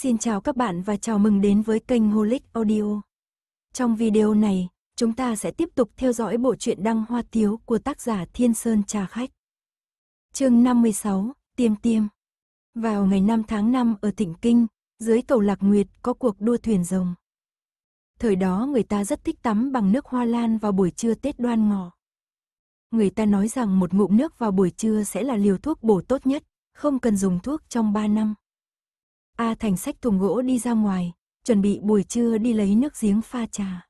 Xin chào các bạn và chào mừng đến với kênh Holic Audio. Trong video này, chúng ta sẽ tiếp tục theo dõi bộ truyện Đăng Hoa Tiếu của tác giả Thiên Sơn Trà Khách. Chương 56, Tiêm Tiêm Vào ngày 5 tháng 5 ở Thịnh Kinh, dưới cầu Lạc Nguyệt có cuộc đua thuyền rồng. Thời đó người ta rất thích tắm bằng nước hoa lan vào buổi trưa Tết đoan ngọ. Người ta nói rằng một ngụm nước vào buổi trưa sẽ là liều thuốc bổ tốt nhất, không cần dùng thuốc trong 3 năm. A Thành xách thùng gỗ đi ra ngoài, chuẩn bị buổi trưa đi lấy nước giếng pha trà.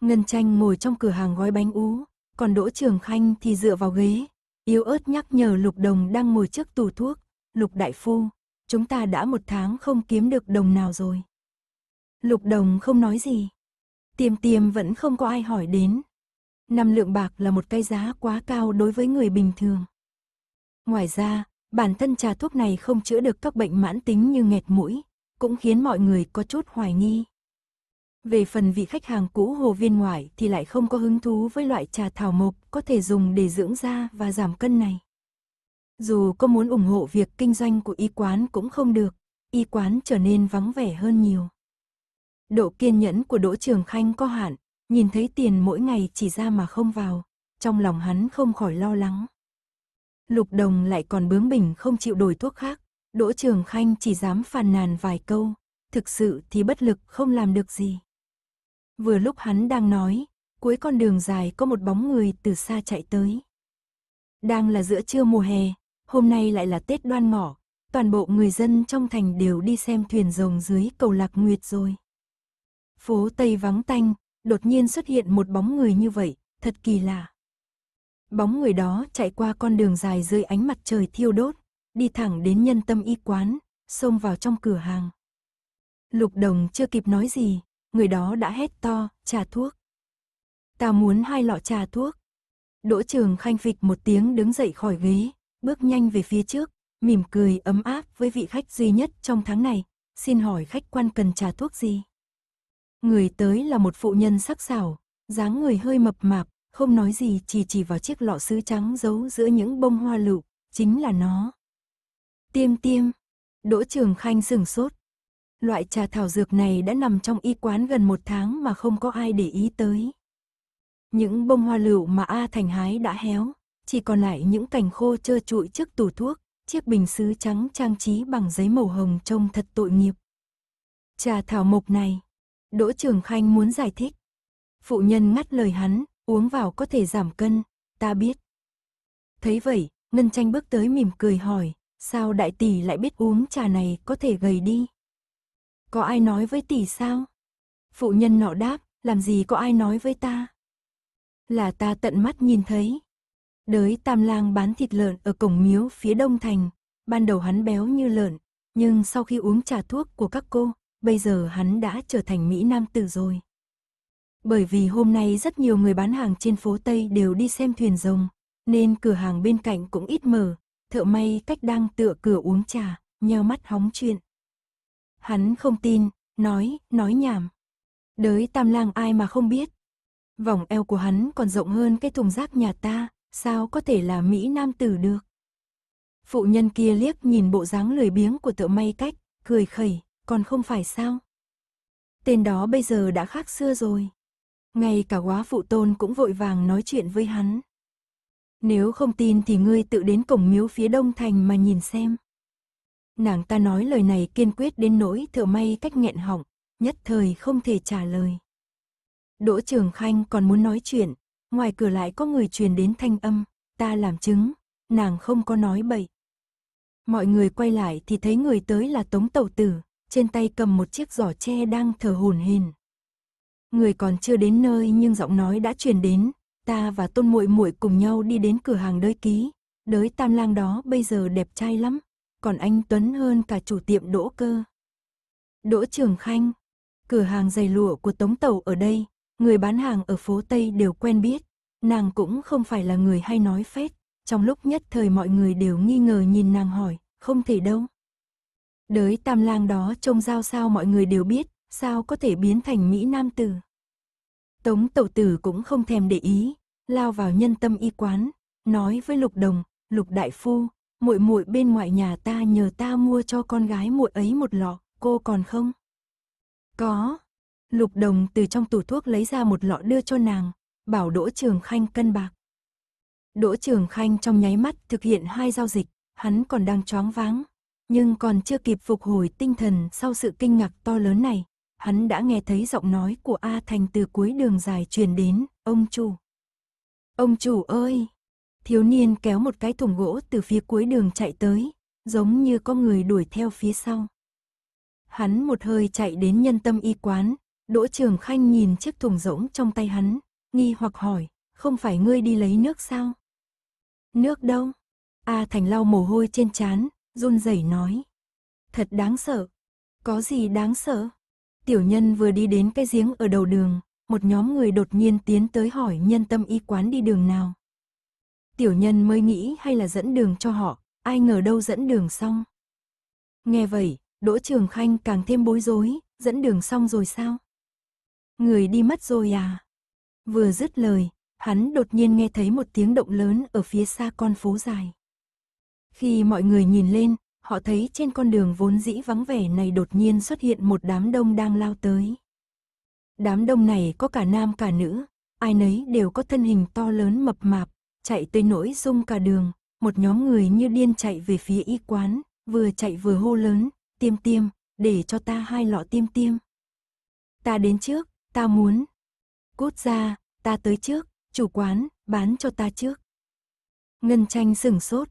Ngân Tranh ngồi trong cửa hàng gói bánh ú, còn Đỗ Trường Khanh thì dựa vào ghế, yếu ớt nhắc nhở Lục Đồng đang ngồi trước tủ thuốc, Lục Đại Phu, chúng ta đã một tháng không kiếm được đồng nào rồi. Lục Đồng không nói gì. Tiêm Tiêm vẫn không có ai hỏi đến. Năm lượng bạc là một cái giá quá cao đối với người bình thường. Ngoài ra, Bản thân trà thuốc này không chữa được các bệnh mãn tính như nghẹt mũi, cũng khiến mọi người có chút hoài nghi. Về phần vị khách hàng cũ hồ viên ngoại thì lại không có hứng thú với loại trà thảo mộc có thể dùng để dưỡng da và giảm cân này. Dù có muốn ủng hộ việc kinh doanh của y quán cũng không được, y quán trở nên vắng vẻ hơn nhiều. Độ kiên nhẫn của Đỗ Trường Khanh có hạn, nhìn thấy tiền mỗi ngày chỉ ra mà không vào, trong lòng hắn không khỏi lo lắng. Lục Đồng lại còn bướng bỉnh không chịu đổi thuốc khác. Đỗ Trường Khanh chỉ dám phàn nàn vài câu, thực sự thì bất lực không làm được gì. Vừa lúc hắn đang nói, cuối con đường dài có một bóng người từ xa chạy tới. Đang là giữa trưa mùa hè, hôm nay lại là Tết đoan Mỏ, toàn bộ người dân trong thành đều đi xem thuyền rồng dưới cầu Lạc Nguyệt rồi. Phố Tây vắng tanh, đột nhiên xuất hiện một bóng người như vậy, thật kỳ lạ. Bóng người đó chạy qua con đường dài dưới ánh mặt trời thiêu đốt, đi thẳng đến nhân tâm y quán, xông vào trong cửa hàng. Lục đồng chưa kịp nói gì, người đó đã hét to, trà thuốc. Ta muốn hai lọ trà thuốc. Đỗ trường khanh phịch một tiếng đứng dậy khỏi ghế, bước nhanh về phía trước, mỉm cười ấm áp với vị khách duy nhất trong tháng này, xin hỏi khách quan cần trà thuốc gì? Người tới là một phụ nhân sắc sảo, dáng người hơi mập mạp, không nói gì chỉ chỉ vào chiếc lọ sứ trắng giấu giữa những bông hoa lựu, chính là nó. Tiêm tiêm, Đỗ Trường Khanh sửng sốt. Loại trà thảo dược này đã nằm trong y quán gần một tháng mà không có ai để ý tới. Những bông hoa lựu mà A Thành hái đã héo, chỉ còn lại những cành khô trơ trụi trước tủ thuốc, chiếc bình sứ trắng trang trí bằng giấy màu hồng trông thật tội nghiệp. Trà thảo mộc này, Đỗ Trường Khanh muốn giải thích. Phụ nhân ngắt lời hắn, uống vào có thể giảm cân, ta biết. Thấy vậy, Ngân Tranh bước tới mỉm cười hỏi, sao đại tỷ lại biết uống trà này có thể gầy đi? Có ai nói với tỷ sao? Phụ nhân nọ đáp, làm gì có ai nói với ta? Là ta tận mắt nhìn thấy. Đới tam lang bán thịt lợn ở cổng miếu phía đông thành, ban đầu hắn béo như lợn, nhưng sau khi uống trà thuốc của các cô, bây giờ hắn đã trở thành Mỹ Nam tử rồi. Bởi vì hôm nay rất nhiều người bán hàng trên phố Tây đều đi xem thuyền rồng, nên cửa hàng bên cạnh cũng ít mở, thợ may cách đang tựa cửa uống trà, nheo mắt hóng chuyện. Hắn không tin, nói, nói nhảm. Đới tam lang ai mà không biết. Vòng eo của hắn còn rộng hơn cái thùng rác nhà ta, sao có thể là Mỹ Nam tử được. Phụ nhân kia liếc nhìn bộ dáng lười biếng của thợ may cách, cười khẩy, còn không phải sao. Tên đó bây giờ đã khác xưa rồi. Ngay cả quá phụ tôn cũng vội vàng nói chuyện với hắn. Nếu không tin thì ngươi tự đến cổng miếu phía đông thành mà nhìn xem. Nàng ta nói lời này kiên quyết đến nỗi thừa may cách nghẹn họng, nhất thời không thể trả lời. Đỗ Trường Khanh còn muốn nói chuyện, ngoài cửa lại có người truyền đến thanh âm, ta làm chứng, nàng không có nói bậy. Mọi người quay lại thì thấy người tới là Tống Tẩu Tử, trên tay cầm một chiếc giỏ tre đang thở hổn hển, người còn chưa đến nơi nhưng giọng nói đã truyền đến, ta và Tôn Muội Muội cùng nhau đi đến cửa hàng đới ký, đới Tam Lang đó bây giờ đẹp trai lắm, còn anh Tuấn hơn cả chủ tiệm Đỗ cơ. Đỗ Trường Khanh, cửa hàng giày lụa của Tống Tẩu ở đây, người bán hàng ở phố Tây đều quen biết, nàng cũng không phải là người hay nói phét, trong lúc nhất thời mọi người đều nghi ngờ nhìn nàng hỏi, không thể đâu. Đới Tam Lang đó trông giao sao mọi người đều biết, sao có thể biến thành Mỹ Nam Tử. Tống tẩu tử cũng không thèm để ý, lao vào nhân tâm y quán, nói với Lục Đồng, Lục Đại Phu, muội muội bên ngoại nhà ta nhờ ta mua cho con gái muội ấy một lọ, cô còn không? Có. Lục Đồng từ trong tủ thuốc lấy ra một lọ đưa cho nàng, bảo Đỗ Trường Khanh cân bạc. Đỗ Trường Khanh trong nháy mắt thực hiện hai giao dịch, hắn còn đang choáng váng, nhưng còn chưa kịp phục hồi tinh thần sau sự kinh ngạc to lớn này hắn đã nghe thấy giọng nói của A Thành từ cuối đường dài truyền đến, ông chủ. Ông chủ ơi! Thiếu niên kéo một cái thùng gỗ từ phía cuối đường chạy tới, giống như có người đuổi theo phía sau. Hắn một hơi chạy đến nhân tâm y quán, Đỗ Trường Khanh nhìn chiếc thùng rỗng trong tay hắn, nghi hoặc hỏi, không phải ngươi đi lấy nước sao? Nước đâu? A Thành lau mồ hôi trên trán, run rẩy nói. Thật đáng sợ. Có gì đáng sợ? Tiểu nhân vừa đi đến cái giếng ở đầu đường, một nhóm người đột nhiên tiến tới hỏi nhân tâm y quán đi đường nào. Tiểu nhân mới nghĩ hay là dẫn đường cho họ, ai ngờ đâu dẫn đường xong. Nghe vậy, Đỗ Trường Khanh càng thêm bối rối, dẫn đường xong rồi sao? Người đi mất rồi à? Vừa dứt lời, hắn đột nhiên nghe thấy một tiếng động lớn ở phía xa con phố dài. Khi mọi người nhìn lên, họ thấy trên con đường vốn dĩ vắng vẻ này đột nhiên xuất hiện một đám đông đang lao tới. Đám đông này có cả nam cả nữ, ai nấy đều có thân hình to lớn mập mạp, chạy tới nỗi rung cả đường, một nhóm người như điên chạy về phía y quán, vừa chạy vừa hô lớn, tiêm tiêm, để cho ta hai lọ tiêm tiêm. Ta đến trước, ta muốn. Cút ra, ta tới trước, chủ quán, bán cho ta trước. Ngân tranh sửng sốt.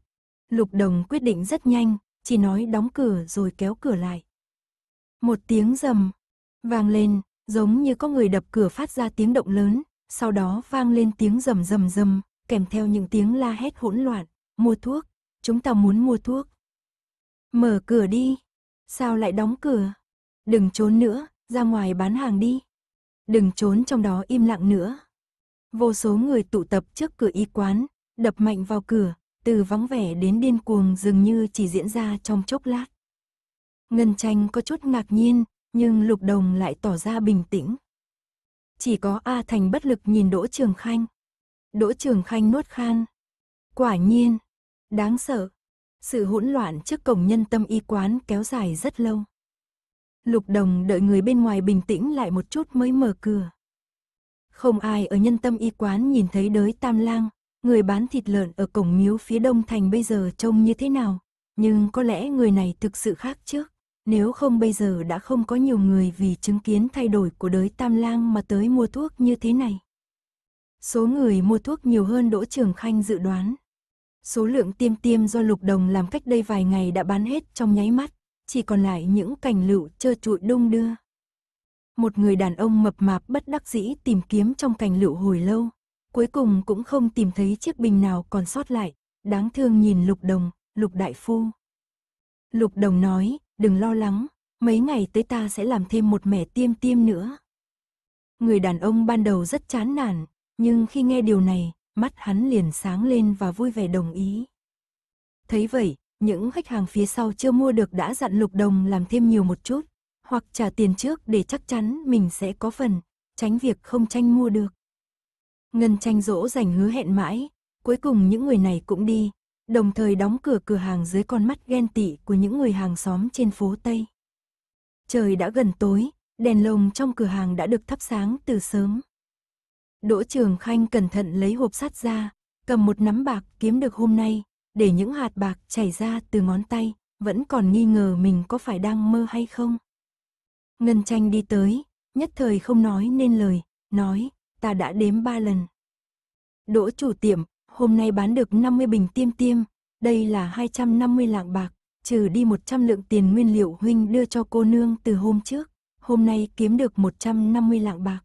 Lục đồng quyết định rất nhanh, chỉ nói đóng cửa rồi kéo cửa lại. Một tiếng rầm vang lên, giống như có người đập cửa phát ra tiếng động lớn, sau đó vang lên tiếng rầm rầm rầm, kèm theo những tiếng la hét hỗn loạn, "Mua thuốc, chúng ta muốn mua thuốc." "Mở cửa đi, sao lại đóng cửa? Đừng trốn nữa, ra ngoài bán hàng đi." Đừng trốn trong đó im lặng nữa. Vô số người tụ tập trước cửa y quán, đập mạnh vào cửa, từ vắng vẻ đến điên cuồng dường như chỉ diễn ra trong chốc lát. Ngân tranh có chút ngạc nhiên, nhưng lục đồng lại tỏ ra bình tĩnh. Chỉ có A Thành bất lực nhìn Đỗ Trường Khanh. Đỗ Trường Khanh nuốt khan. Quả nhiên, đáng sợ. Sự hỗn loạn trước cổng nhân tâm y quán kéo dài rất lâu. Lục đồng đợi người bên ngoài bình tĩnh lại một chút mới mở cửa. Không ai ở nhân tâm y quán nhìn thấy đới tam lang, người bán thịt lợn ở cổng miếu phía đông thành bây giờ trông như thế nào. Nhưng có lẽ người này thực sự khác trước, nếu không bây giờ đã không có nhiều người vì chứng kiến thay đổi của đới tam lang mà tới mua thuốc như thế này. Số người mua thuốc nhiều hơn Đỗ Trường Khanh dự đoán. Số lượng tiêm tiêm do lục đồng làm cách đây vài ngày đã bán hết trong nháy mắt, chỉ còn lại những cành lựu trơ trụi đông đưa. Một người đàn ông mập mạp bất đắc dĩ tìm kiếm trong cành lựu hồi lâu, cuối cùng cũng không tìm thấy chiếc bình nào còn sót lại, đáng thương nhìn Lục Đồng, Lục Đại Phu. Lục Đồng nói, đừng lo lắng, mấy ngày tới ta sẽ làm thêm một mẻ tiêm tiêm nữa. Người đàn ông ban đầu rất chán nản, nhưng khi nghe điều này, mắt hắn liền sáng lên và vui vẻ đồng ý. Thấy vậy, những khách hàng phía sau chưa mua được đã dặn Lục Đồng làm thêm nhiều một chút, hoặc trả tiền trước để chắc chắn mình sẽ có phần, tránh việc không tranh mua được. Ngân tranh dỗ dành hứa hẹn mãi, cuối cùng những người này cũng đi, đồng thời đóng cửa cửa hàng dưới con mắt ghen tị của những người hàng xóm trên phố Tây. Trời đã gần tối, đèn lồng trong cửa hàng đã được thắp sáng từ sớm. Đỗ Trường Khanh cẩn thận lấy hộp sắt ra, cầm một nắm bạc kiếm được hôm nay, để những hạt bạc chảy ra từ ngón tay, vẫn còn nghi ngờ mình có phải đang mơ hay không. Ngân tranh đi tới, nhất thời không nói nên lời, nói, ta đã đếm ba lần. Đỗ chủ tiệm, hôm nay bán được 50 bình tiêm tiêm, đây là 250 lạng bạc, trừ đi 100 lượng tiền nguyên liệu huynh đưa cho cô nương từ hôm trước, hôm nay kiếm được 150 lạng bạc.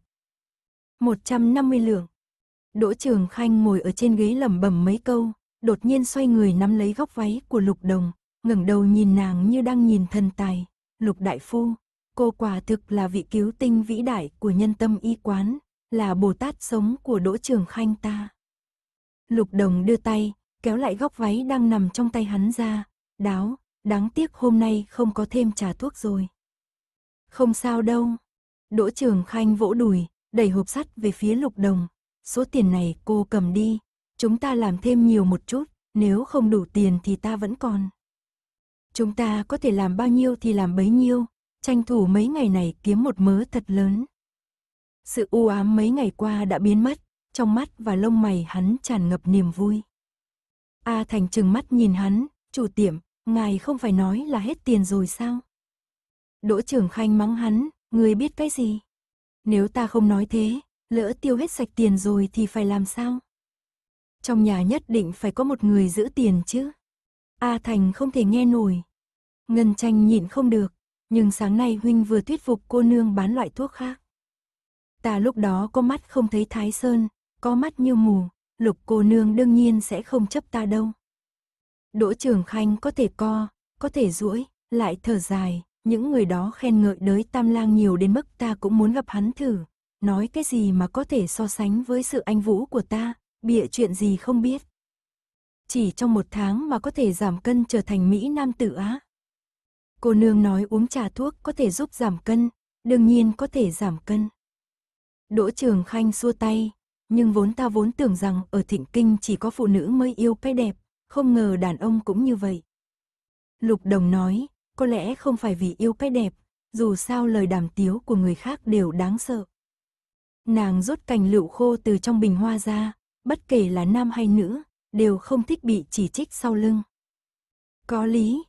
150 lượng. Đỗ Trường Khanh ngồi ở trên ghế lẩm bẩm mấy câu, đột nhiên xoay người nắm lấy góc váy của Lục Đồng, ngẩng đầu nhìn nàng như đang nhìn thần tài, "Lục đại phu, cô quả thực là vị cứu tinh vĩ đại của nhân tâm y quán, là Bồ Tát sống của Đỗ Trường Khanh ta. Lục Đồng đưa tay, kéo lại góc váy đang nằm trong tay hắn ra, đáo, đáng tiếc hôm nay không có thêm trà thuốc rồi. Không sao đâu. Đỗ Trường Khanh vỗ đùi, đẩy hộp sắt về phía Lục Đồng. Số tiền này cô cầm đi, chúng ta làm thêm nhiều một chút, nếu không đủ tiền thì ta vẫn còn. Chúng ta có thể làm bao nhiêu thì làm bấy nhiêu, tranh thủ mấy ngày này kiếm một mớ thật lớn. Sự u ám mấy ngày qua đã biến mất, trong mắt và lông mày hắn tràn ngập niềm vui. A Thành trừng mắt nhìn hắn, chủ tiệm, ngài không phải nói là hết tiền rồi sao? Đỗ trưởng khanh mắng hắn, người biết cái gì? Nếu ta không nói thế, lỡ tiêu hết sạch tiền rồi thì phải làm sao? Trong nhà nhất định phải có một người giữ tiền chứ. A Thành không thể nghe nổi. Ngân tranh nhịn không được, nhưng sáng nay huynh vừa thuyết phục cô nương bán loại thuốc khác. Ta lúc đó có mắt không thấy Thái Sơn, có mắt như mù, lục cô nương đương nhiên sẽ không chấp ta đâu. Đỗ Trường Khanh có thể co, có thể duỗi, lại thở dài, những người đó khen ngợi đới tam lang nhiều đến mức ta cũng muốn gặp hắn thử. Nói cái gì mà có thể so sánh với sự anh vũ của ta, bịa chuyện gì không biết. Chỉ trong một tháng mà có thể giảm cân trở thành Mỹ Nam tử á. Cô nương nói uống trà thuốc có thể giúp giảm cân, đương nhiên có thể giảm cân. Đỗ Trường Khanh xua tay, nhưng vốn ta vốn tưởng rằng ở thịnh kinh chỉ có phụ nữ mới yêu cái đẹp, không ngờ đàn ông cũng như vậy. Lục Đồng nói, có lẽ không phải vì yêu cái đẹp, dù sao lời đàm tiếu của người khác đều đáng sợ. Nàng rút cành lựu khô từ trong bình hoa ra, bất kể là nam hay nữ, đều không thích bị chỉ trích sau lưng. Có lý.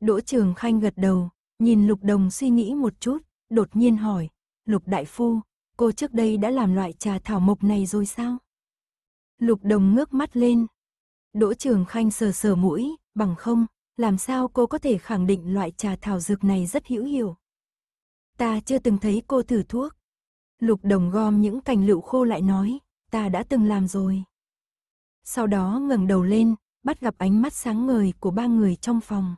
Đỗ Trường Khanh gật đầu, nhìn Lục Đồng suy nghĩ một chút, đột nhiên hỏi, Lục Đại Phu, cô trước đây đã làm loại trà thảo mộc này rồi sao? Lục đồng ngước mắt lên. Đỗ Trường Khanh sờ sờ mũi, bằng không, làm sao cô có thể khẳng định loại trà thảo dược này rất hữu hiệu? Ta chưa từng thấy cô thử thuốc. Lục đồng gom những cành lựu khô lại nói, ta đã từng làm rồi. Sau đó ngẩng đầu lên, bắt gặp ánh mắt sáng ngời của ba người trong phòng.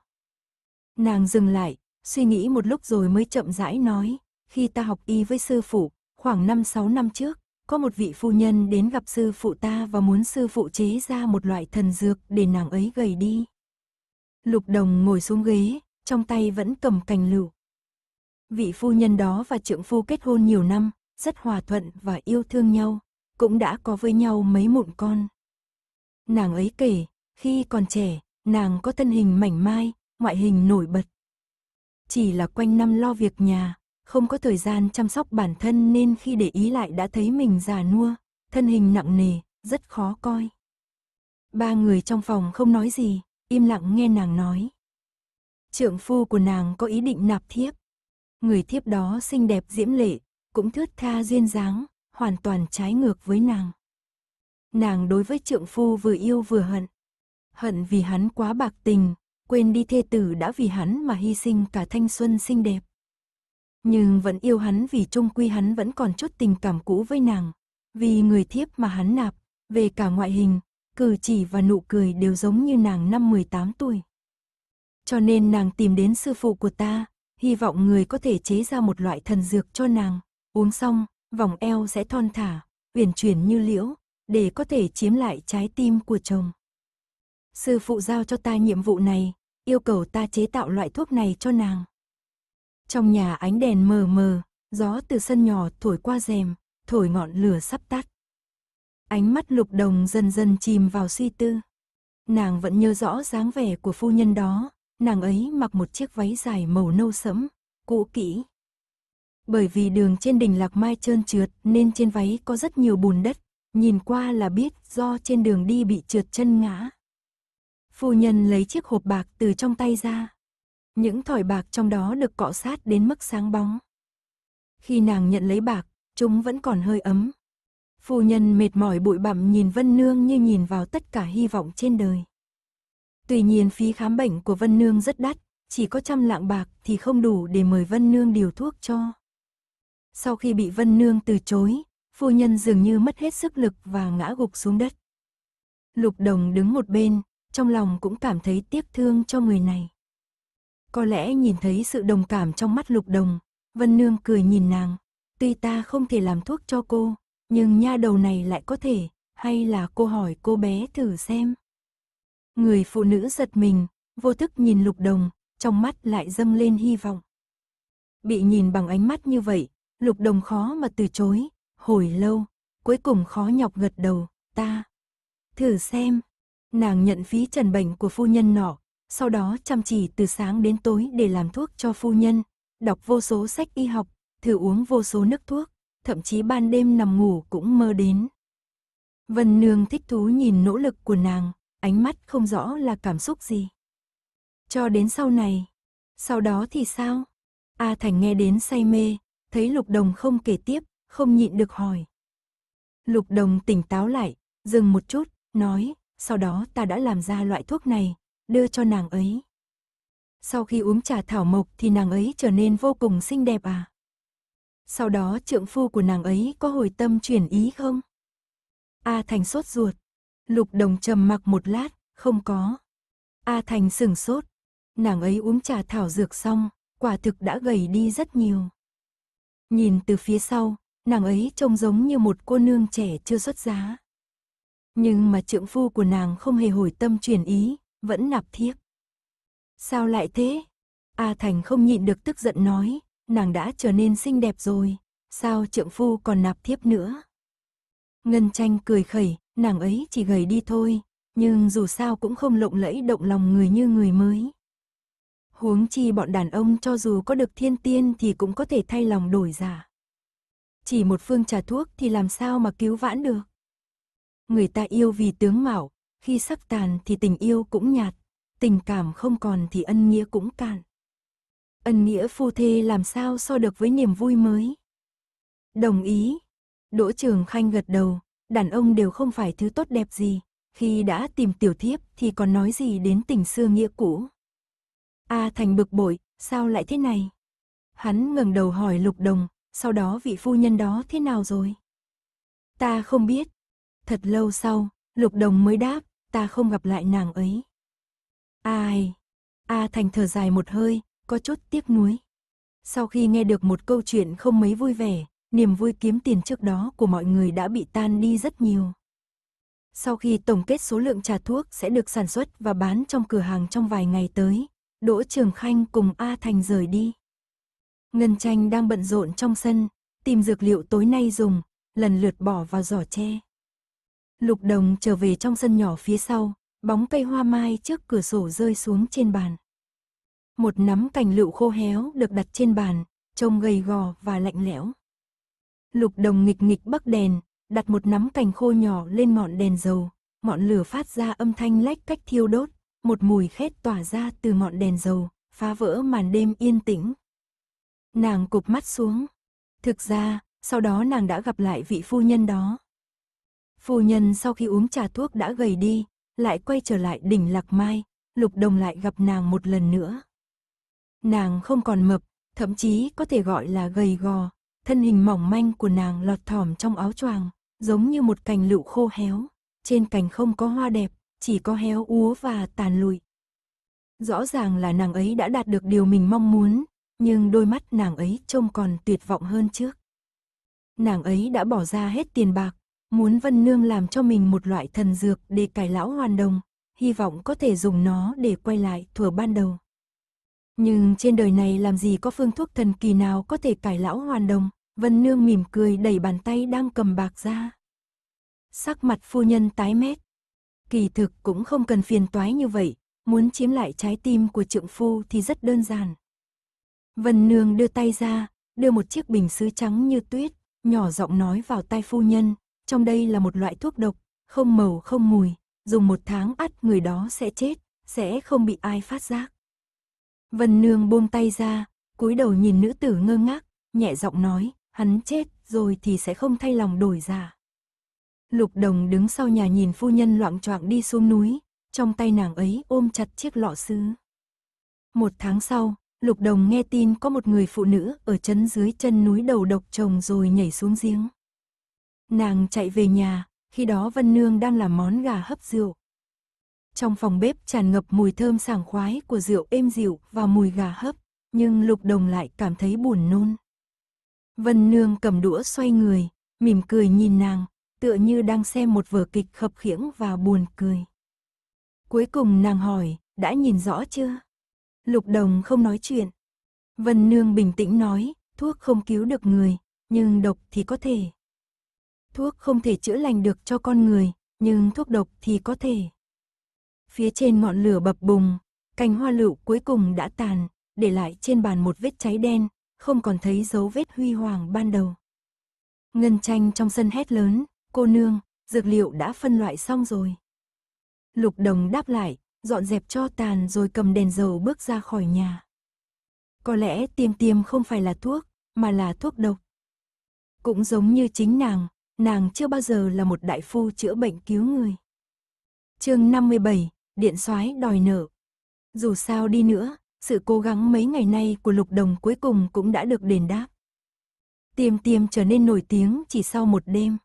Nàng dừng lại, suy nghĩ một lúc rồi mới chậm rãi nói, khi ta học y với sư phụ, Khoảng 5-6 năm trước, có một vị phu nhân đến gặp sư phụ ta và muốn sư phụ chế ra một loại thần dược để nàng ấy gầy đi. Lục đồng ngồi xuống ghế, trong tay vẫn cầm cành lựu. Vị phu nhân đó và trưởng phu kết hôn nhiều năm, rất hòa thuận và yêu thương nhau, cũng đã có với nhau mấy mụn con. Nàng ấy kể, khi còn trẻ, nàng có thân hình mảnh mai, ngoại hình nổi bật. Chỉ là quanh năm lo việc nhà, không có thời gian chăm sóc bản thân nên khi để ý lại đã thấy mình già nua, thân hình nặng nề, rất khó coi. Ba người trong phòng không nói gì, im lặng nghe nàng nói. Trượng phu của nàng có ý định nạp thiếp. Người thiếp đó xinh đẹp diễm lệ, cũng thướt tha duyên dáng, hoàn toàn trái ngược với nàng. Nàng đối với trượng phu vừa yêu vừa hận. Hận vì hắn quá bạc tình, quên đi thê tử đã vì hắn mà hy sinh cả thanh xuân xinh đẹp nhưng vẫn yêu hắn vì trung quy hắn vẫn còn chút tình cảm cũ với nàng, vì người thiếp mà hắn nạp, về cả ngoại hình, cử chỉ và nụ cười đều giống như nàng năm 18 tuổi. Cho nên nàng tìm đến sư phụ của ta, hy vọng người có thể chế ra một loại thần dược cho nàng, uống xong, vòng eo sẽ thon thả, uyển chuyển như liễu, để có thể chiếm lại trái tim của chồng. Sư phụ giao cho ta nhiệm vụ này, yêu cầu ta chế tạo loại thuốc này cho nàng. Trong nhà ánh đèn mờ mờ, gió từ sân nhỏ thổi qua rèm, thổi ngọn lửa sắp tắt. Ánh mắt lục đồng dần dần chìm vào suy tư. Nàng vẫn nhớ rõ dáng vẻ của phu nhân đó, nàng ấy mặc một chiếc váy dài màu nâu sẫm, cũ kỹ. Bởi vì đường trên đỉnh Lạc Mai trơn trượt nên trên váy có rất nhiều bùn đất, nhìn qua là biết do trên đường đi bị trượt chân ngã. Phu nhân lấy chiếc hộp bạc từ trong tay ra, những thỏi bạc trong đó được cọ sát đến mức sáng bóng. Khi nàng nhận lấy bạc, chúng vẫn còn hơi ấm. Phu nhân mệt mỏi bụi bặm nhìn Vân Nương như nhìn vào tất cả hy vọng trên đời. Tuy nhiên phí khám bệnh của Vân Nương rất đắt, chỉ có trăm lạng bạc thì không đủ để mời Vân Nương điều thuốc cho. Sau khi bị Vân Nương từ chối, phu nhân dường như mất hết sức lực và ngã gục xuống đất. Lục Đồng đứng một bên, trong lòng cũng cảm thấy tiếc thương cho người này có lẽ nhìn thấy sự đồng cảm trong mắt lục đồng. Vân Nương cười nhìn nàng. Tuy ta không thể làm thuốc cho cô, nhưng nha đầu này lại có thể, hay là cô hỏi cô bé thử xem. Người phụ nữ giật mình, vô thức nhìn lục đồng, trong mắt lại dâng lên hy vọng. Bị nhìn bằng ánh mắt như vậy, lục đồng khó mà từ chối, hồi lâu, cuối cùng khó nhọc gật đầu, ta. Thử xem, nàng nhận phí trần bệnh của phu nhân nọ, sau đó chăm chỉ từ sáng đến tối để làm thuốc cho phu nhân, đọc vô số sách y học, thử uống vô số nước thuốc, thậm chí ban đêm nằm ngủ cũng mơ đến. Vân Nương thích thú nhìn nỗ lực của nàng, ánh mắt không rõ là cảm xúc gì. Cho đến sau này, sau đó thì sao? A Thành nghe đến say mê, thấy Lục Đồng không kể tiếp, không nhịn được hỏi. Lục Đồng tỉnh táo lại, dừng một chút, nói, sau đó ta đã làm ra loại thuốc này, đưa cho nàng ấy. Sau khi uống trà thảo mộc thì nàng ấy trở nên vô cùng xinh đẹp à? Sau đó trượng phu của nàng ấy có hồi tâm chuyển ý không? A Thành sốt ruột. Lục đồng trầm mặc một lát, không có. A Thành sừng sốt. Nàng ấy uống trà thảo dược xong, quả thực đã gầy đi rất nhiều. Nhìn từ phía sau, nàng ấy trông giống như một cô nương trẻ chưa xuất giá. Nhưng mà trượng phu của nàng không hề hồi tâm chuyển ý, vẫn nạp thiếp. Sao lại thế? A Thành không nhịn được tức giận nói, nàng đã trở nên xinh đẹp rồi, sao trượng phu còn nạp thiếp nữa? Ngân tranh cười khẩy, nàng ấy chỉ gầy đi thôi, nhưng dù sao cũng không lộng lẫy động lòng người như người mới. Huống chi bọn đàn ông cho dù có được thiên tiên thì cũng có thể thay lòng đổi giả. Dạ. Chỉ một phương trà thuốc thì làm sao mà cứu vãn được. Người ta yêu vì tướng mạo, khi sắp tàn thì tình yêu cũng nhạt, tình cảm không còn thì ân nghĩa cũng cạn. Ân nghĩa phu thê làm sao so được với niềm vui mới? Đồng ý. Đỗ Trường Khanh gật đầu, đàn ông đều không phải thứ tốt đẹp gì, khi đã tìm tiểu thiếp thì còn nói gì đến tình xưa nghĩa cũ. A Thành bực bội, sao lại thế này? Hắn ngẩng đầu hỏi Lục Đồng, sau đó vị phu nhân đó thế nào rồi? Ta không biết. Thật lâu sau, Lục Đồng mới đáp, ta không gặp lại nàng ấy. Ai? A Thành thở dài một hơi, có chút tiếc nuối. Sau khi nghe được một câu chuyện không mấy vui vẻ, niềm vui kiếm tiền trước đó của mọi người đã bị tan đi rất nhiều. Sau khi tổng kết số lượng trà thuốc sẽ được sản xuất và bán trong cửa hàng trong vài ngày tới, Đỗ Trường Khanh cùng A Thành rời đi. Ngân Tranh đang bận rộn trong sân, tìm dược liệu tối nay dùng, lần lượt bỏ vào giỏ tre. Lục Đồng trở về trong sân nhỏ phía sau, bóng cây hoa mai trước cửa sổ rơi xuống trên bàn. Một nắm cành lựu khô héo được đặt trên bàn, trông gầy gò và lạnh lẽo. Lục Đồng nghịch nghịch bắc đèn, đặt một nắm cành khô nhỏ lên ngọn đèn dầu, ngọn lửa phát ra âm thanh lách cách thiêu đốt, một mùi khét tỏa ra từ ngọn đèn dầu, phá vỡ màn đêm yên tĩnh. Nàng cụp mắt xuống. Thực ra, sau đó nàng đã gặp lại vị phu nhân đó, Phu nhân sau khi uống trà thuốc đã gầy đi, lại quay trở lại đỉnh Lạc Mai, Lục Đồng lại gặp nàng một lần nữa. Nàng không còn mập, thậm chí có thể gọi là gầy gò, thân hình mỏng manh của nàng lọt thỏm trong áo choàng, giống như một cành lựu khô héo, trên cành không có hoa đẹp, chỉ có héo úa và tàn lụi. Rõ ràng là nàng ấy đã đạt được điều mình mong muốn, nhưng đôi mắt nàng ấy trông còn tuyệt vọng hơn trước. Nàng ấy đã bỏ ra hết tiền bạc, muốn Vân Nương làm cho mình một loại thần dược để cải lão hoàn đồng, hy vọng có thể dùng nó để quay lại thuở ban đầu. Nhưng trên đời này làm gì có phương thuốc thần kỳ nào có thể cải lão hoàn đồng, Vân Nương mỉm cười đẩy bàn tay đang cầm bạc ra. Sắc mặt phu nhân tái mét. Kỳ thực cũng không cần phiền toái như vậy, muốn chiếm lại trái tim của trượng phu thì rất đơn giản. Vân Nương đưa tay ra, đưa một chiếc bình sứ trắng như tuyết, nhỏ giọng nói vào tai phu nhân, trong đây là một loại thuốc độc, không màu không mùi, dùng một tháng ắt người đó sẽ chết, sẽ không bị ai phát giác. Vân Nương buông tay ra, cúi đầu nhìn nữ tử ngơ ngác, nhẹ giọng nói, hắn chết rồi thì sẽ không thay lòng đổi giả. Dạ. Lục Đồng đứng sau nhà nhìn phu nhân loạn choạng đi xuống núi, trong tay nàng ấy ôm chặt chiếc lọ sứ. Một tháng sau, Lục Đồng nghe tin có một người phụ nữ ở chân dưới chân núi đầu độc chồng rồi nhảy xuống giếng. Nàng chạy về nhà, khi đó Vân Nương đang làm món gà hấp rượu. Trong phòng bếp tràn ngập mùi thơm sảng khoái của rượu êm dịu và mùi gà hấp, nhưng Lục Đồng lại cảm thấy buồn nôn. Vân Nương cầm đũa xoay người, mỉm cười nhìn nàng, tựa như đang xem một vở kịch khập khiễng và buồn cười. Cuối cùng nàng hỏi, đã nhìn rõ chưa? Lục Đồng không nói chuyện. Vân Nương bình tĩnh nói, thuốc không cứu được người, nhưng độc thì có thể. Thuốc không thể chữa lành được cho con người, nhưng thuốc độc thì có thể. Phía trên ngọn lửa bập bùng, cành hoa lựu cuối cùng đã tàn, để lại trên bàn một vết cháy đen, không còn thấy dấu vết huy hoàng ban đầu. Ngân tranh trong sân hét lớn, cô nương, dược liệu đã phân loại xong rồi. Lục đồng đáp lại, dọn dẹp cho tàn rồi cầm đèn dầu bước ra khỏi nhà. Có lẽ tiêm tiêm không phải là thuốc, mà là thuốc độc. Cũng giống như chính nàng, nàng chưa bao giờ là một đại phu chữa bệnh cứu người. chương 57, Điện soái đòi nợ. Dù sao đi nữa, sự cố gắng mấy ngày nay của Lục Đồng cuối cùng cũng đã được đền đáp. Tiêm tiêm trở nên nổi tiếng chỉ sau một đêm.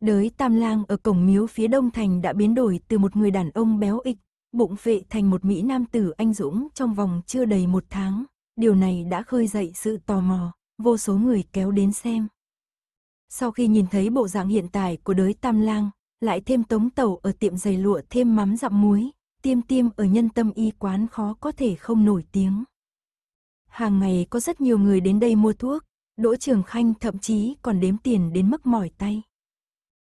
Đới Tam Lang ở cổng miếu phía đông thành đã biến đổi từ một người đàn ông béo ịch, bụng vệ thành một mỹ nam tử anh dũng trong vòng chưa đầy một tháng. Điều này đã khơi dậy sự tò mò, vô số người kéo đến xem. Sau khi nhìn thấy bộ dạng hiện tại của đới tam lang, lại thêm tống tẩu ở tiệm giày lụa thêm mắm dặm muối, tiêm tiêm ở nhân tâm y quán khó có thể không nổi tiếng. Hàng ngày có rất nhiều người đến đây mua thuốc, Đỗ Trường Khanh thậm chí còn đếm tiền đến mức mỏi tay.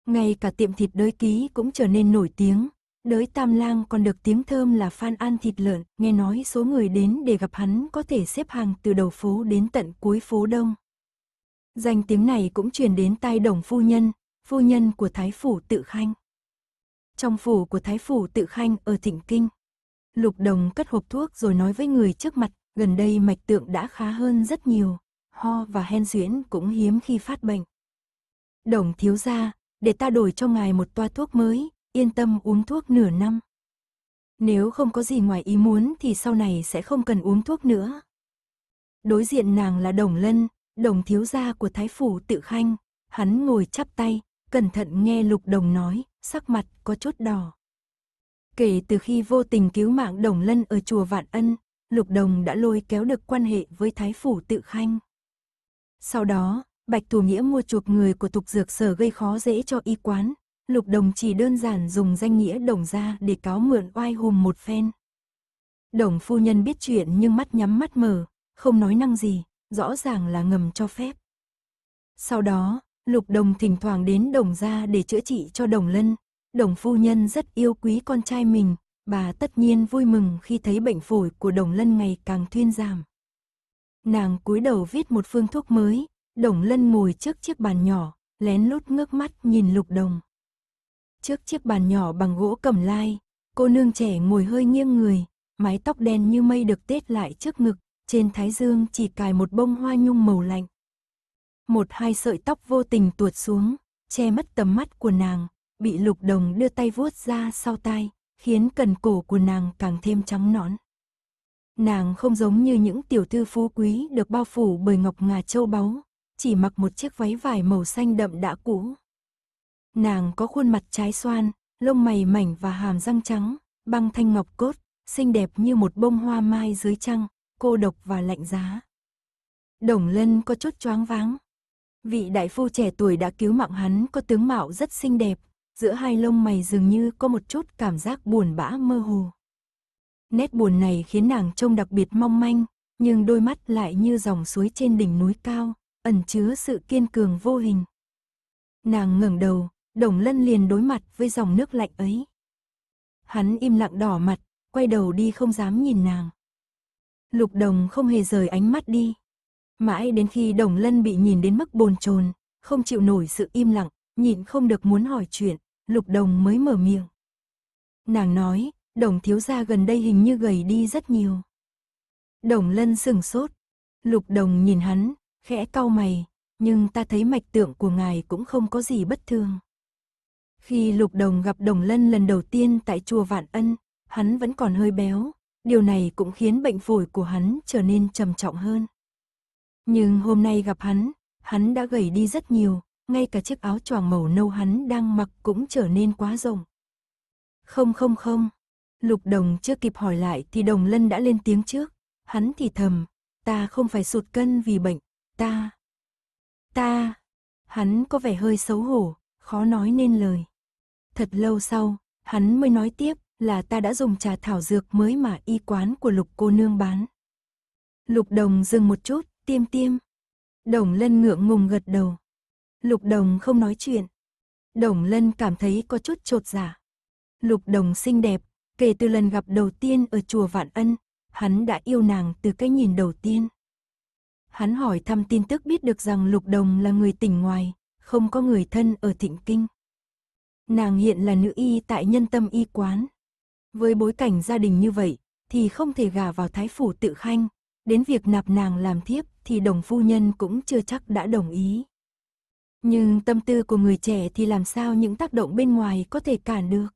Ngay cả tiệm thịt đới ký cũng trở nên nổi tiếng, đới Tam Lang còn được tiếng thơm là Phan An thịt lợn, nghe nói số người đến để gặp hắn có thể xếp hàng từ đầu phố đến tận cuối phố Đông. Danh tiếng này cũng truyền đến tai đồng phu nhân, phu nhân của Thái Phủ Tự Khanh. Trong phủ của Thái Phủ Tự Khanh ở Thịnh Kinh, Lục Đồng cất hộp thuốc rồi nói với người trước mặt, gần đây mạch tượng đã khá hơn rất nhiều, ho và hen suyễn cũng hiếm khi phát bệnh. Đồng thiếu gia, để ta đổi cho ngài một toa thuốc mới, yên tâm uống thuốc nửa năm. Nếu không có gì ngoài ý muốn thì sau này sẽ không cần uống thuốc nữa. Đối diện nàng là Đồng Lân, đồng thiếu gia của Thái Phủ tự khanh. Hắn ngồi chắp tay, cẩn thận nghe lục đồng nói, sắc mặt có chút đỏ. Kể từ khi vô tình cứu mạng đồng lân ở chùa Vạn Ân, lục đồng đã lôi kéo được quan hệ với Thái Phủ tự khanh. Sau đó, Bạch Thủ Nghĩa mua chuộc người của tục dược sở gây khó dễ cho y quán. Lục đồng chỉ đơn giản dùng danh nghĩa đồng gia để cáo mượn oai hùm một phen. Đồng phu nhân biết chuyện nhưng mắt nhắm mắt mờ không nói năng gì, rõ ràng là ngầm cho phép. Sau đó, Lục Đồng thỉnh thoảng đến Đồng gia để chữa trị cho Đồng Lân. Đồng phu nhân rất yêu quý con trai mình, bà tất nhiên vui mừng khi thấy bệnh phổi của Đồng Lân ngày càng thuyên giảm. Nàng cúi đầu viết một phương thuốc mới, Đồng Lân ngồi trước chiếc bàn nhỏ, lén lút ngước mắt nhìn Lục Đồng. Trước chiếc bàn nhỏ bằng gỗ cầm lai, cô nương trẻ ngồi hơi nghiêng người, mái tóc đen như mây được tết lại trước ngực, trên thái dương chỉ cài một bông hoa nhung màu lạnh. Một hai sợi tóc vô tình tuột xuống, che mất tầm mắt của nàng, bị lục đồng đưa tay vuốt ra sau tai, khiến cần cổ của nàng càng thêm trắng nõn. Nàng không giống như những tiểu thư phú quý được bao phủ bởi ngọc ngà châu báu, chỉ mặc một chiếc váy vải màu xanh đậm đã cũ. Nàng có khuôn mặt trái xoan, lông mày mảnh và hàm răng trắng, băng thanh ngọc cốt, xinh đẹp như một bông hoa mai dưới trăng, cô độc và lạnh giá. Đồng Lân có chút choáng váng. Vị đại phu trẻ tuổi đã cứu mạng hắn có tướng mạo rất xinh đẹp, giữa hai lông mày dường như có một chút cảm giác buồn bã mơ hồ. Nét buồn này khiến nàng trông đặc biệt mong manh, nhưng đôi mắt lại như dòng suối trên đỉnh núi cao, ẩn chứa sự kiên cường vô hình. Nàng ngẩng đầu, Đồng Lân liền đối mặt với dòng nước lạnh ấy. Hắn im lặng đỏ mặt, quay đầu đi không dám nhìn nàng. Lục Đồng không hề rời ánh mắt đi. Mãi đến khi Đồng Lân bị nhìn đến mức bồn chồn, không chịu nổi sự im lặng, nhịn không được muốn hỏi chuyện, Lục Đồng mới mở miệng. Nàng nói, Đồng thiếu gia gần đây hình như gầy đi rất nhiều. Đồng Lân sừng sốt, Lục Đồng nhìn hắn, khẽ cau mày, nhưng ta thấy mạch tượng của ngài cũng không có gì bất thường. Khi Lục Đồng gặp Đồng Lân lần đầu tiên tại chùa Vạn Ân, hắn vẫn còn hơi béo, điều này cũng khiến bệnh phổi của hắn trở nên trầm trọng hơn. Nhưng hôm nay gặp hắn, hắn đã gầy đi rất nhiều, ngay cả chiếc áo choàng màu nâu hắn đang mặc cũng trở nên quá rộng. Không không không, lục đồng chưa kịp hỏi lại thì đồng lân đã lên tiếng trước, hắn thì thầm, ta không phải sụt cân vì bệnh, ta, ta, hắn có vẻ hơi xấu hổ, khó nói nên lời. Thật lâu sau, hắn mới nói tiếp, là ta đã dùng trà thảo dược mới mà y quán của lục cô nương bán. Lục đồng dừng một chút, tiêm tiêm. Đồng lân ngượng ngùng gật đầu. Lục đồng không nói chuyện. Đồng lân cảm thấy có chút trột giả. Dạ. Lục đồng xinh đẹp, kể từ lần gặp đầu tiên ở chùa Vạn Ân, hắn đã yêu nàng từ cái nhìn đầu tiên. Hắn hỏi thăm tin tức biết được rằng lục đồng là người tỉnh ngoài, không có người thân ở thịnh kinh. Nàng hiện là nữ y tại nhân tâm y quán. Với bối cảnh gia đình như vậy, thì không thể gả vào thái phủ tự khanh, đến việc nạp nàng làm thiếp thì đồng phu nhân cũng chưa chắc đã đồng ý. Nhưng tâm tư của người trẻ thì làm sao những tác động bên ngoài có thể cản được.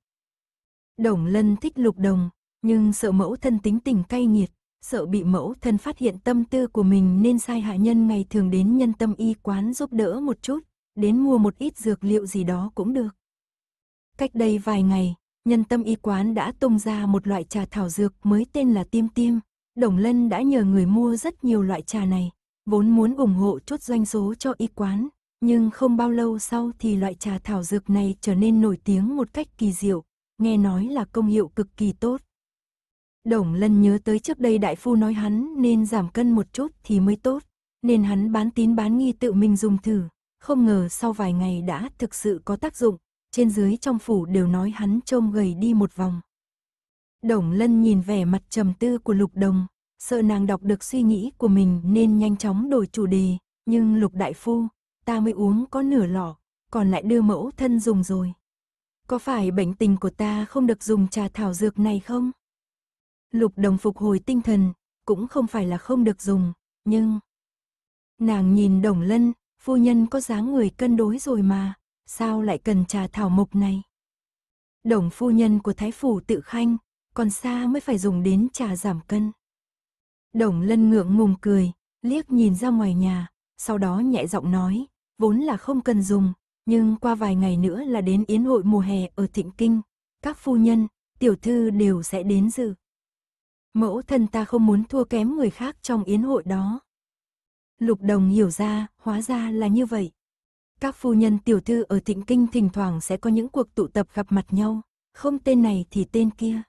Đồng lân thích lục đồng, nhưng sợ mẫu thân tính tình cay nghiệt, sợ bị mẫu thân phát hiện tâm tư của mình nên sai hạ nhân ngày thường đến nhân tâm y quán giúp đỡ một chút, đến mua một ít dược liệu gì đó cũng được. Cách đây vài ngày, nhân tâm y quán đã tung ra một loại trà thảo dược mới tên là Tiêm Tiêm. Đồng Lân đã nhờ người mua rất nhiều loại trà này, vốn muốn ủng hộ chút doanh số cho y quán, nhưng không bao lâu sau thì loại trà thảo dược này trở nên nổi tiếng một cách kỳ diệu, nghe nói là công hiệu cực kỳ tốt. Đồng Lân nhớ tới trước đây đại phu nói hắn nên giảm cân một chút thì mới tốt, nên hắn bán tín bán nghi tự mình dùng thử, không ngờ sau vài ngày đã thực sự có tác dụng, trên dưới trong phủ đều nói hắn trông gầy đi một vòng. Đồng lân nhìn vẻ mặt trầm tư của lục đồng, sợ nàng đọc được suy nghĩ của mình nên nhanh chóng đổi chủ đề, nhưng lục đại phu, ta mới uống có nửa lọ, còn lại đưa mẫu thân dùng rồi. Có phải bệnh tình của ta không được dùng trà thảo dược này không? Lục đồng phục hồi tinh thần, cũng không phải là không được dùng, nhưng... Nàng nhìn đồng lân, phu nhân có dáng người cân đối rồi mà sao lại cần trà thảo mộc này? Đồng phu nhân của Thái Phủ tự khanh, còn xa mới phải dùng đến trà giảm cân. Đồng lân ngượng ngùng cười, liếc nhìn ra ngoài nhà, sau đó nhẹ giọng nói, vốn là không cần dùng, nhưng qua vài ngày nữa là đến yến hội mùa hè ở Thịnh Kinh, các phu nhân, tiểu thư đều sẽ đến dự. Mẫu thân ta không muốn thua kém người khác trong yến hội đó. Lục đồng hiểu ra, hóa ra là như vậy. Các phu nhân tiểu thư ở thịnh kinh thỉnh thoảng sẽ có những cuộc tụ tập gặp mặt nhau, không tên này thì tên kia.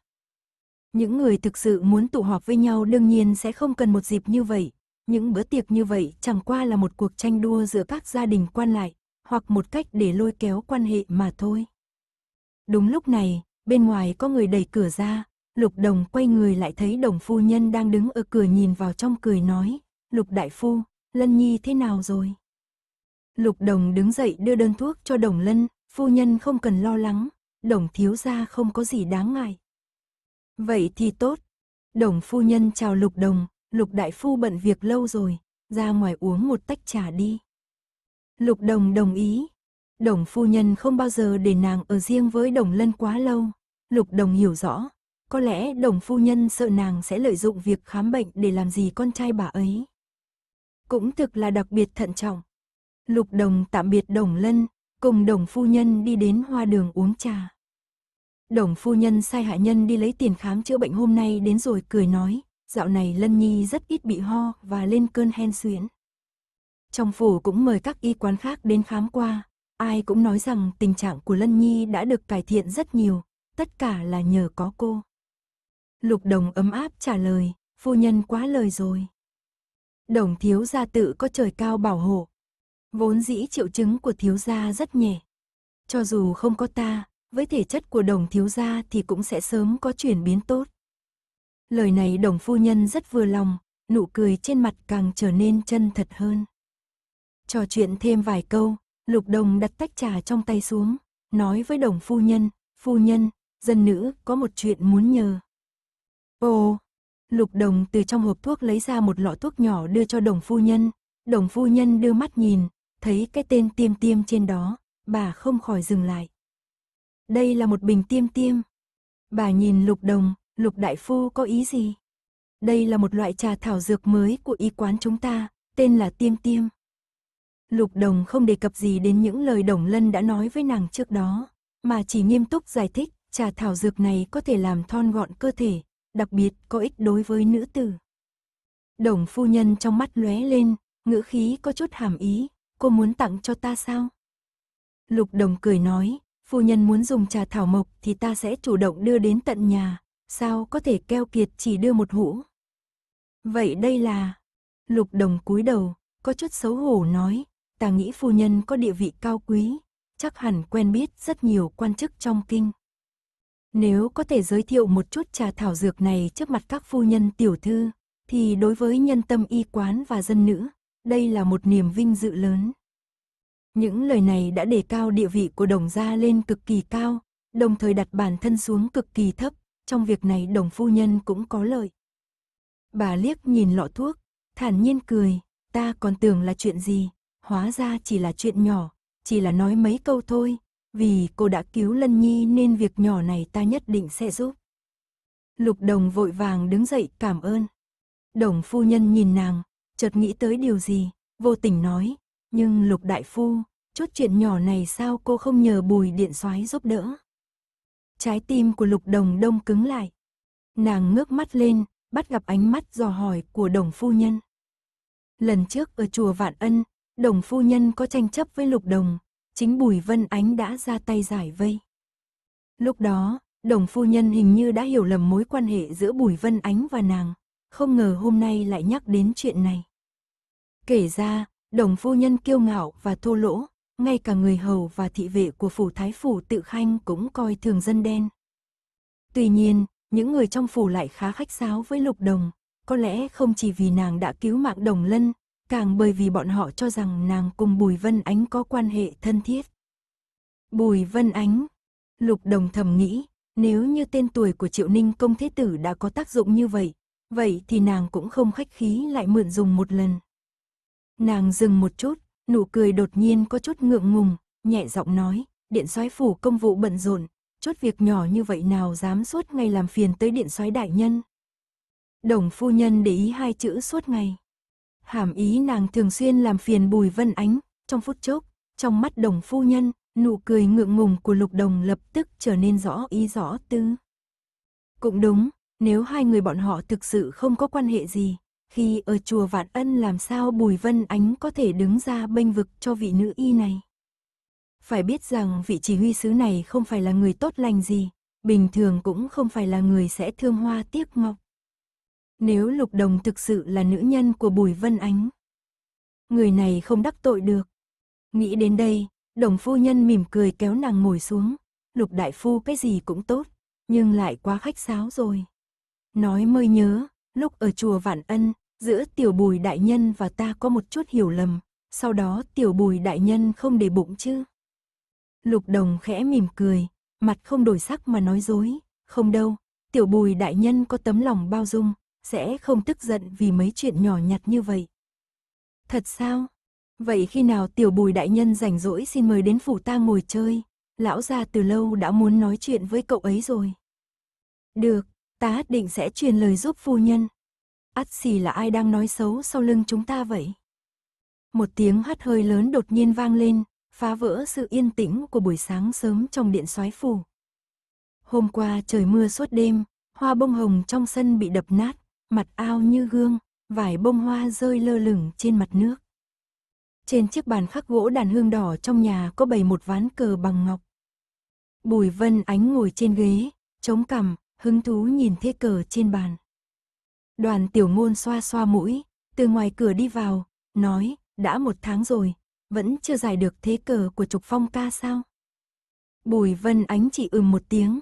Những người thực sự muốn tụ họp với nhau đương nhiên sẽ không cần một dịp như vậy. Những bữa tiệc như vậy chẳng qua là một cuộc tranh đua giữa các gia đình quan lại, hoặc một cách để lôi kéo quan hệ mà thôi. Đúng lúc này, bên ngoài có người đẩy cửa ra, Lục Đồng quay người lại thấy đồng phu nhân đang đứng ở cửa nhìn vào trong cười nói, Lục Đại Phu, Lân Nhi thế nào rồi? Lục đồng đứng dậy đưa đơn thuốc cho đồng lân, phu nhân không cần lo lắng, đồng thiếu gia không có gì đáng ngại. Vậy thì tốt. Đồng phu nhân chào lục đồng, lục đại phu bận việc lâu rồi, ra ngoài uống một tách trà đi. Lục đồng đồng ý. Đồng phu nhân không bao giờ để nàng ở riêng với đồng lân quá lâu. Lục đồng hiểu rõ, có lẽ đồng phu nhân sợ nàng sẽ lợi dụng việc khám bệnh để làm gì con trai bà ấy. Cũng thực là đặc biệt thận trọng, Lục Đồng tạm biệt Đồng Lân, cùng Đồng Phu Nhân đi đến hoa đường uống trà. Đồng Phu Nhân sai hạ nhân đi lấy tiền khám chữa bệnh hôm nay đến rồi cười nói, dạo này Lân Nhi rất ít bị ho và lên cơn hen suyễn. Trong phủ cũng mời các y quán khác đến khám qua, ai cũng nói rằng tình trạng của Lân Nhi đã được cải thiện rất nhiều, tất cả là nhờ có cô. Lục Đồng ấm áp trả lời, phu nhân quá lời rồi. Đồng thiếu gia tự có trời cao bảo hộ, Vốn dĩ triệu chứng của thiếu gia rất nhẹ. Cho dù không có ta, với thể chất của đồng thiếu gia thì cũng sẽ sớm có chuyển biến tốt. Lời này đồng phu nhân rất vừa lòng, nụ cười trên mặt càng trở nên chân thật hơn. Trò chuyện thêm vài câu, lục đồng đặt tách trà trong tay xuống, nói với đồng phu nhân, phu nhân, dân nữ có một chuyện muốn nhờ. Ồ, lục đồng từ trong hộp thuốc lấy ra một lọ thuốc nhỏ đưa cho đồng phu nhân, đồng phu nhân đưa mắt nhìn, thấy cái tên tiêm tiêm trên đó, bà không khỏi dừng lại. Đây là một bình tiêm tiêm. Bà nhìn lục đồng, lục đại phu có ý gì? Đây là một loại trà thảo dược mới của y quán chúng ta, tên là tiêm tiêm. Lục đồng không đề cập gì đến những lời đồng lân đã nói với nàng trước đó, mà chỉ nghiêm túc giải thích trà thảo dược này có thể làm thon gọn cơ thể, đặc biệt có ích đối với nữ tử. Đồng phu nhân trong mắt lóe lên, ngữ khí có chút hàm ý, cô muốn tặng cho ta sao? Lục Đồng cười nói, phu nhân muốn dùng trà thảo mộc thì ta sẽ chủ động đưa đến tận nhà, sao có thể keo kiệt chỉ đưa một hũ. Vậy đây là... Lục Đồng cúi đầu, có chút xấu hổ nói, ta nghĩ phu nhân có địa vị cao quý, chắc hẳn quen biết rất nhiều quan chức trong kinh. Nếu có thể giới thiệu một chút trà thảo dược này trước mặt các phu nhân tiểu thư, thì đối với nhân tâm y quán và dân nữ, đây là một niềm vinh dự lớn. Những lời này đã đề cao địa vị của đồng gia lên cực kỳ cao, đồng thời đặt bản thân xuống cực kỳ thấp, trong việc này đồng phu nhân cũng có lợi. Bà liếc nhìn lọ thuốc, thản nhiên cười, ta còn tưởng là chuyện gì, hóa ra chỉ là chuyện nhỏ, chỉ là nói mấy câu thôi, vì cô đã cứu Lân Nhi nên việc nhỏ này ta nhất định sẽ giúp. Lục đồng vội vàng đứng dậy cảm ơn. Đồng phu nhân nhìn nàng, chợt nghĩ tới điều gì, vô tình nói, nhưng Lục Đại Phu, chốt chuyện nhỏ này sao cô không nhờ bùi điện soái giúp đỡ. Trái tim của Lục Đồng Đông cứng lại. Nàng ngước mắt lên, bắt gặp ánh mắt dò hỏi của đồng phu nhân. Lần trước ở chùa Vạn Ân, đồng phu nhân có tranh chấp với Lục Đồng, chính Bùi Vân Ánh đã ra tay giải vây. Lúc đó, đồng phu nhân hình như đã hiểu lầm mối quan hệ giữa Bùi Vân Ánh và nàng, không ngờ hôm nay lại nhắc đến chuyện này. Kể ra, đồng phu nhân kiêu ngạo và thô lỗ, ngay cả người hầu và thị vệ của phủ thái phủ tự khanh cũng coi thường dân đen. Tuy nhiên, những người trong phủ lại khá khách sáo với lục đồng, có lẽ không chỉ vì nàng đã cứu mạng đồng lân, càng bởi vì bọn họ cho rằng nàng cùng Bùi Vân Ánh có quan hệ thân thiết. Bùi Vân Ánh, lục đồng thầm nghĩ, nếu như tên tuổi của Triệu Ninh công thế tử đã có tác dụng như vậy, vậy thì nàng cũng không khách khí lại mượn dùng một lần. Nàng dừng một chút, nụ cười đột nhiên có chút ngượng ngùng, nhẹ giọng nói, điện soái phủ công vụ bận rộn, chốt việc nhỏ như vậy nào dám suốt ngày làm phiền tới điện soái đại nhân. Đồng phu nhân để ý hai chữ suốt ngày. Hàm ý nàng thường xuyên làm phiền bùi vân ánh, trong phút chốc, trong mắt đồng phu nhân, nụ cười ngượng ngùng của lục đồng lập tức trở nên rõ ý rõ tư. Cũng đúng, nếu hai người bọn họ thực sự không có quan hệ gì, khi ở chùa Vạn Ân làm sao Bùi Vân Ánh có thể đứng ra bênh vực cho vị nữ y này? Phải biết rằng vị chỉ huy sứ này không phải là người tốt lành gì, bình thường cũng không phải là người sẽ thương hoa tiếc ngọc. Nếu Lục Đồng thực sự là nữ nhân của Bùi Vân Ánh, người này không đắc tội được. Nghĩ đến đây, đồng phu nhân mỉm cười kéo nàng ngồi xuống, Lục Đại Phu cái gì cũng tốt, nhưng lại quá khách sáo rồi. Nói mới nhớ, lúc ở chùa Vạn Ân, Giữa tiểu bùi đại nhân và ta có một chút hiểu lầm, sau đó tiểu bùi đại nhân không để bụng chứ. Lục đồng khẽ mỉm cười, mặt không đổi sắc mà nói dối, không đâu, tiểu bùi đại nhân có tấm lòng bao dung, sẽ không tức giận vì mấy chuyện nhỏ nhặt như vậy. Thật sao? Vậy khi nào tiểu bùi đại nhân rảnh rỗi xin mời đến phủ ta ngồi chơi, lão gia từ lâu đã muốn nói chuyện với cậu ấy rồi. Được, tá định sẽ truyền lời giúp phu nhân ắt xì là ai đang nói xấu sau lưng chúng ta vậy? Một tiếng hắt hơi lớn đột nhiên vang lên, phá vỡ sự yên tĩnh của buổi sáng sớm trong điện soái phủ. Hôm qua trời mưa suốt đêm, hoa bông hồng trong sân bị đập nát, mặt ao như gương, vài bông hoa rơi lơ lửng trên mặt nước. Trên chiếc bàn khắc gỗ đàn hương đỏ trong nhà có bày một ván cờ bằng ngọc. Bùi Vân Ánh ngồi trên ghế, chống cằm, hứng thú nhìn thế cờ trên bàn. Đoàn tiểu ngôn xoa xoa mũi, từ ngoài cửa đi vào, nói, đã một tháng rồi, vẫn chưa giải được thế cờ của Trục Phong ca sao? Bùi Vân Ánh chỉ ừm một tiếng.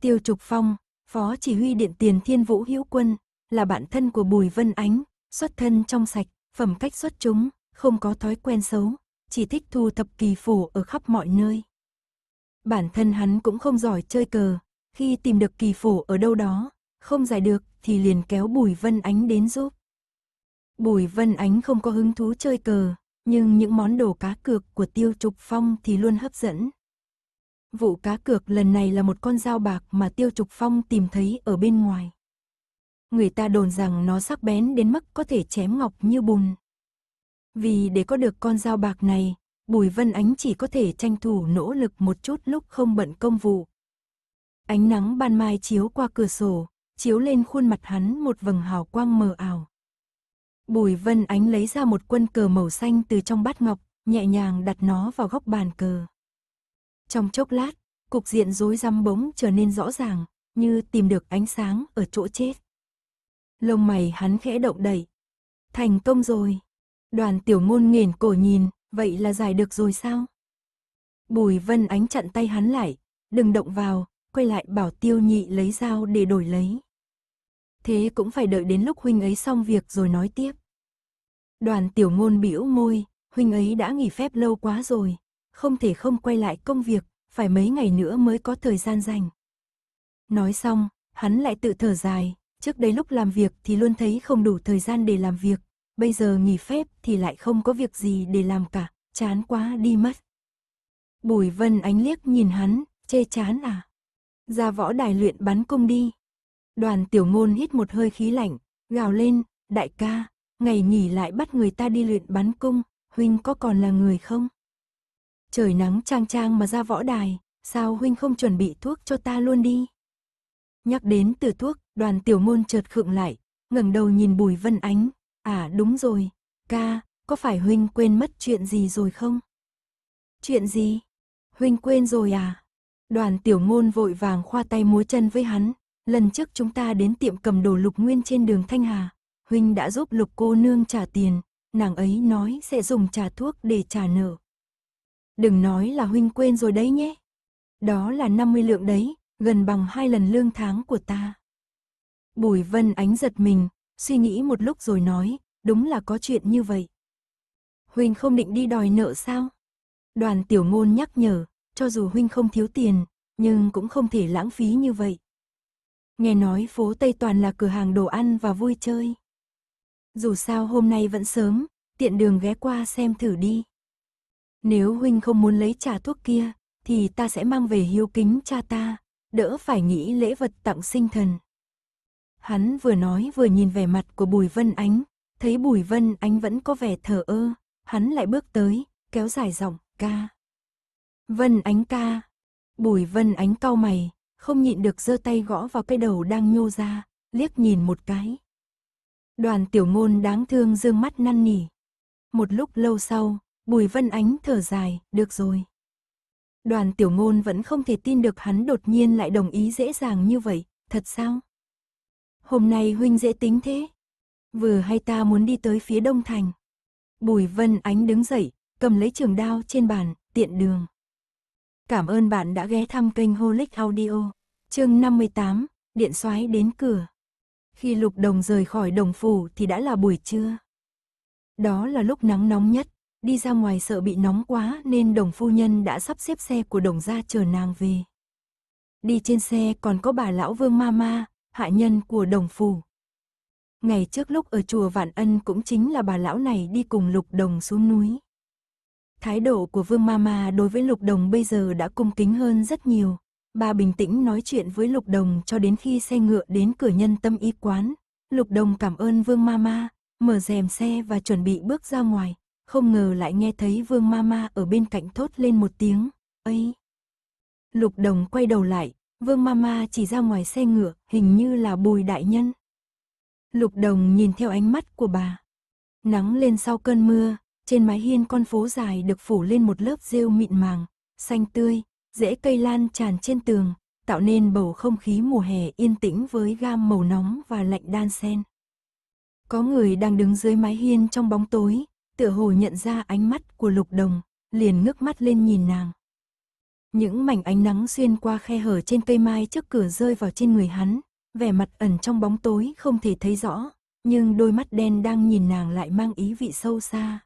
Tiêu Trục Phong, phó chỉ huy điện tiền thiên vũ hữu quân, là bạn thân của Bùi Vân Ánh, xuất thân trong sạch, phẩm cách xuất chúng, không có thói quen xấu, chỉ thích thu thập kỳ phủ ở khắp mọi nơi. Bản thân hắn cũng không giỏi chơi cờ, khi tìm được kỳ phủ ở đâu đó, không giải được thì liền kéo Bùi Vân Ánh đến giúp. Bùi Vân Ánh không có hứng thú chơi cờ, nhưng những món đồ cá cược của Tiêu Trục Phong thì luôn hấp dẫn. Vụ cá cược lần này là một con dao bạc mà Tiêu Trục Phong tìm thấy ở bên ngoài. Người ta đồn rằng nó sắc bén đến mức có thể chém ngọc như bùn. Vì để có được con dao bạc này, Bùi Vân Ánh chỉ có thể tranh thủ nỗ lực một chút lúc không bận công vụ. Ánh nắng ban mai chiếu qua cửa sổ, chiếu lên khuôn mặt hắn một vầng hào quang mờ ảo. Bùi Vân Ánh lấy ra một quân cờ màu xanh từ trong bát ngọc, nhẹ nhàng đặt nó vào góc bàn cờ. Trong chốc lát, cục diện rối rắm bỗng trở nên rõ ràng, như tìm được ánh sáng ở chỗ chết. Lông mày hắn khẽ động đẩy. Thành công rồi. Đoàn tiểu ngôn nghiền cổ nhìn, vậy là giải được rồi sao? Bùi Vân Ánh chặn tay hắn lại, đừng động vào, quay lại bảo tiêu nhị lấy dao để đổi lấy. Thế cũng phải đợi đến lúc huynh ấy xong việc rồi nói tiếp. Đoàn tiểu ngôn bĩu môi, huynh ấy đã nghỉ phép lâu quá rồi, không thể không quay lại công việc, phải mấy ngày nữa mới có thời gian dành. Nói xong, hắn lại tự thở dài, trước đây lúc làm việc thì luôn thấy không đủ thời gian để làm việc, bây giờ nghỉ phép thì lại không có việc gì để làm cả, chán quá đi mất. Bùi Vân ánh liếc nhìn hắn, chê chán à? ra võ đài luyện bắn cung đi. Đoàn tiểu ngôn hít một hơi khí lạnh, gào lên, đại ca, ngày nghỉ lại bắt người ta đi luyện bắn cung, huynh có còn là người không? Trời nắng trang trang mà ra võ đài, sao huynh không chuẩn bị thuốc cho ta luôn đi? Nhắc đến từ thuốc, đoàn tiểu ngôn chợt khựng lại, ngẩng đầu nhìn bùi vân ánh, à đúng rồi, ca, có phải huynh quên mất chuyện gì rồi không? Chuyện gì? Huynh quên rồi à? Đoàn tiểu ngôn vội vàng khoa tay múa chân với hắn. Lần trước chúng ta đến tiệm cầm đồ lục nguyên trên đường Thanh Hà. Huynh đã giúp lục cô nương trả tiền. Nàng ấy nói sẽ dùng trà thuốc để trả nợ. Đừng nói là huynh quên rồi đấy nhé. Đó là 50 lượng đấy, gần bằng hai lần lương tháng của ta. Bùi Vân Ánh giật mình, suy nghĩ một lúc rồi nói, đúng là có chuyện như vậy. Huynh không định đi đòi nợ sao? Đoàn tiểu ngôn nhắc nhở, cho dù huynh không thiếu tiền, nhưng cũng không thể lãng phí như vậy. Nghe nói phố Tây toàn là cửa hàng đồ ăn và vui chơi. Dù sao hôm nay vẫn sớm, tiện đường ghé qua xem thử đi. Nếu huynh không muốn lấy trà thuốc kia, thì ta sẽ mang về hiếu kính cha ta, đỡ phải nghĩ lễ vật tặng sinh thần. Hắn vừa nói vừa nhìn vẻ mặt của Bùi Vân Ánh, thấy Bùi Vân Ánh vẫn có vẻ thờ ơ, hắn lại bước tới, kéo dài giọng ca. Vân Ánh ca. Bùi Vân Ánh cau mày, không nhịn được giơ tay gõ vào cái đầu đang nhô ra, liếc nhìn một cái. Đoàn tiểu ngôn đáng thương dương mắt năn nỉ. Một lúc lâu sau, Bùi Vân Ánh thở dài, được rồi. Đoàn tiểu ngôn vẫn không thể tin được hắn đột nhiên lại đồng ý dễ dàng như vậy, thật sao? Hôm nay huynh dễ tính thế. Vừa hay ta muốn đi tới phía đông thành. Bùi Vân Ánh đứng dậy, cầm lấy trường đao trên bàn, tiện đường. Cảm ơn bạn đã ghé thăm kênh Holic Audio. Chương 58, điện soái đến cửa. Khi Lục Đồng rời khỏi đồng phủ thì đã là buổi trưa. Đó là lúc nắng nóng nhất, đi ra ngoài sợ bị nóng quá nên đồng phu nhân đã sắp xếp xe của đồng gia chờ nàng về. Đi trên xe còn có bà lão Vương Mama, hạ nhân của đồng phủ. Ngày trước lúc ở chùa Vạn Ân cũng chính là bà lão này đi cùng Lục Đồng xuống núi. Thái độ của Vương Mama đối với Lục Đồng bây giờ đã cung kính hơn rất nhiều. Bà bình tĩnh nói chuyện với Lục Đồng cho đến khi xe ngựa đến cửa nhân tâm y quán. Lục Đồng cảm ơn Vương Mama, mở rèm xe và chuẩn bị bước ra ngoài. Không ngờ lại nghe thấy Vương Mama ở bên cạnh thốt lên một tiếng, ấy. Lục Đồng quay đầu lại, Vương Mama chỉ ra ngoài xe ngựa, hình như là bùi đại nhân. Lục Đồng nhìn theo ánh mắt của bà. Nắng lên sau cơn mưa, trên mái hiên con phố dài được phủ lên một lớp rêu mịn màng, xanh tươi, rễ cây lan tràn trên tường, tạo nên bầu không khí mùa hè yên tĩnh với gam màu nóng và lạnh đan xen Có người đang đứng dưới mái hiên trong bóng tối, tựa hồ nhận ra ánh mắt của lục đồng, liền ngước mắt lên nhìn nàng. Những mảnh ánh nắng xuyên qua khe hở trên cây mai trước cửa rơi vào trên người hắn, vẻ mặt ẩn trong bóng tối không thể thấy rõ, nhưng đôi mắt đen đang nhìn nàng lại mang ý vị sâu xa,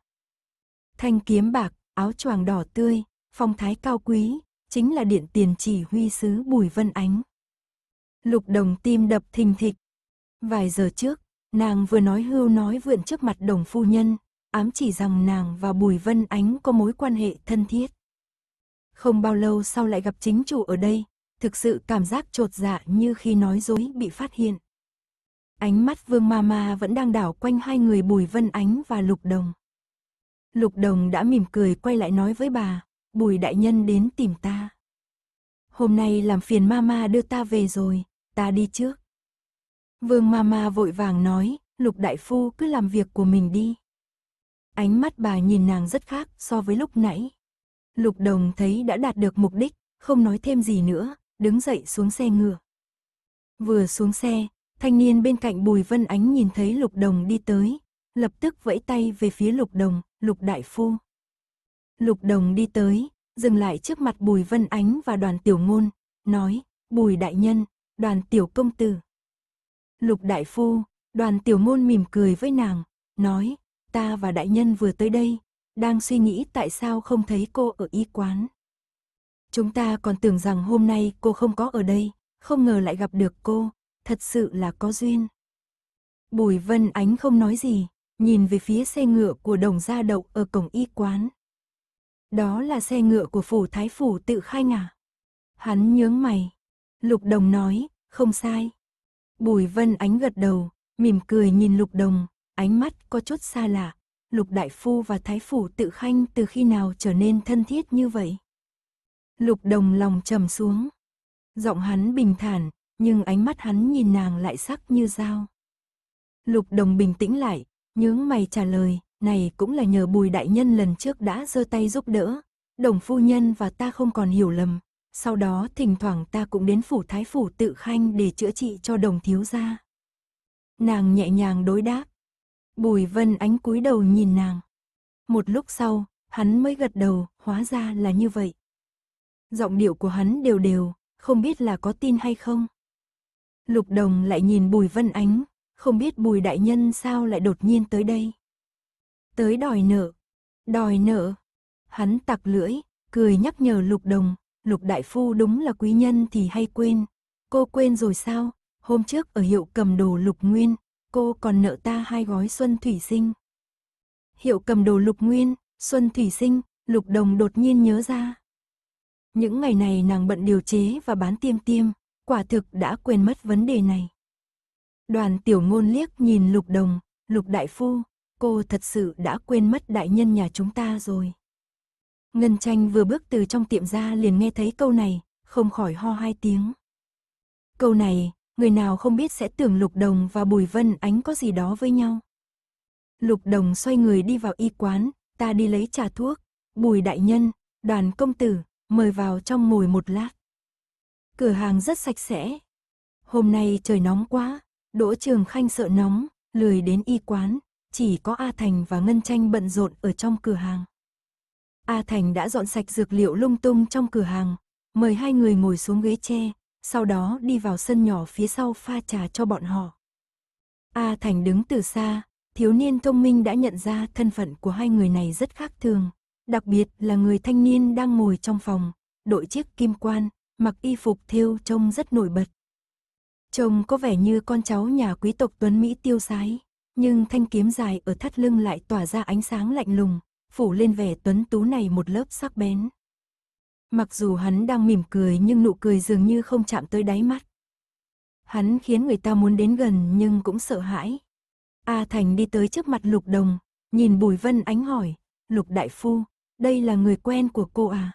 thanh kiếm bạc, áo choàng đỏ tươi, phong thái cao quý, chính là điện tiền chỉ huy sứ Bùi Vân Ánh. Lục đồng tim đập thình thịch. Vài giờ trước, nàng vừa nói hưu nói vượn trước mặt đồng phu nhân, ám chỉ rằng nàng và Bùi Vân Ánh có mối quan hệ thân thiết. Không bao lâu sau lại gặp chính chủ ở đây, thực sự cảm giác trột dạ như khi nói dối bị phát hiện. Ánh mắt Vương Ma Ma vẫn đang đảo quanh hai người Bùi Vân Ánh và Lục Đồng. Lục Đồng đã mỉm cười quay lại nói với bà, Bùi Đại Nhân đến tìm ta. Hôm nay làm phiền Mama đưa ta về rồi, ta đi trước. Vương Mama vội vàng nói, Lục Đại Phu cứ làm việc của mình đi. Ánh mắt bà nhìn nàng rất khác so với lúc nãy. Lục Đồng thấy đã đạt được mục đích, không nói thêm gì nữa, đứng dậy xuống xe ngựa. Vừa xuống xe, thanh niên bên cạnh Bùi Vân Ánh nhìn thấy Lục Đồng đi tới, lập tức vẫy tay về phía Lục Đồng, Lục Đại Phu. Lục Đồng đi tới, dừng lại trước mặt Bùi Vân Ánh và đoàn tiểu ngôn, nói, Bùi Đại Nhân, đoàn tiểu công tử. Lục Đại Phu, đoàn tiểu ngôn mỉm cười với nàng, nói, ta và Đại Nhân vừa tới đây, đang suy nghĩ tại sao không thấy cô ở y quán. Chúng ta còn tưởng rằng hôm nay cô không có ở đây, không ngờ lại gặp được cô, thật sự là có duyên. Bùi Vân Ánh không nói gì, nhìn về phía xe ngựa của đồng gia đậu ở cổng y quán. Đó là xe ngựa của phủ thái phủ tự khai ngả. Hắn nhướng mày. Lục đồng nói, không sai. Bùi vân ánh gật đầu, mỉm cười nhìn lục đồng, ánh mắt có chút xa lạ. Lục đại phu và thái phủ tự khanh từ khi nào trở nên thân thiết như vậy? Lục đồng lòng trầm xuống. Giọng hắn bình thản, nhưng ánh mắt hắn nhìn nàng lại sắc như dao. Lục đồng bình tĩnh lại, Nhướng mày trả lời, này cũng là nhờ bùi đại nhân lần trước đã giơ tay giúp đỡ. Đồng phu nhân và ta không còn hiểu lầm. Sau đó thỉnh thoảng ta cũng đến phủ thái phủ tự khanh để chữa trị cho đồng thiếu gia. Nàng nhẹ nhàng đối đáp. Bùi vân ánh cúi đầu nhìn nàng. Một lúc sau, hắn mới gật đầu, hóa ra là như vậy. Giọng điệu của hắn đều đều, không biết là có tin hay không. Lục đồng lại nhìn bùi vân ánh, không biết bùi đại nhân sao lại đột nhiên tới đây. Tới đòi nợ, đòi nợ. Hắn tặc lưỡi, cười nhắc nhở lục đồng, lục đại phu đúng là quý nhân thì hay quên. Cô quên rồi sao, hôm trước ở hiệu cầm đồ lục nguyên, cô còn nợ ta hai gói xuân thủy sinh. Hiệu cầm đồ lục nguyên, xuân thủy sinh, lục đồng đột nhiên nhớ ra. Những ngày này nàng bận điều chế và bán tiêm tiêm, quả thực đã quên mất vấn đề này. Đoàn tiểu ngôn liếc nhìn lục đồng, lục đại phu, cô thật sự đã quên mất đại nhân nhà chúng ta rồi. Ngân tranh vừa bước từ trong tiệm ra liền nghe thấy câu này, không khỏi ho hai tiếng. Câu này, người nào không biết sẽ tưởng Lục Đồng và Bùi Vân Ánh có gì đó với nhau. Lục Đồng xoay người đi vào y quán, ta đi lấy trà thuốc, Bùi Đại Nhân, đoàn công tử, mời vào trong ngồi một lát. Cửa hàng rất sạch sẽ. Hôm nay trời nóng quá, Đỗ Trường Khanh sợ nóng, lười đến y quán, chỉ có A Thành và Ngân Tranh bận rộn ở trong cửa hàng. A Thành đã dọn sạch dược liệu lung tung trong cửa hàng, mời hai người ngồi xuống ghế tre, sau đó đi vào sân nhỏ phía sau pha trà cho bọn họ. A Thành đứng từ xa, thiếu niên thông minh đã nhận ra thân phận của hai người này rất khác thường, đặc biệt là người thanh niên đang ngồi trong phòng, đội chiếc kim quan, mặc y phục thêu trông rất nổi bật, Trông có vẻ như con cháu nhà quý tộc Tuấn Mỹ tiêu sái, nhưng thanh kiếm dài ở thắt lưng lại tỏa ra ánh sáng lạnh lùng, phủ lên vẻ tuấn tú này một lớp sắc bén. Mặc dù hắn đang mỉm cười nhưng nụ cười dường như không chạm tới đáy mắt. Hắn khiến người ta muốn đến gần nhưng cũng sợ hãi. A Thành đi tới trước mặt Lục Đồng, nhìn Bùi Vân Ánh hỏi, Lục Đại Phu, đây là người quen của cô à?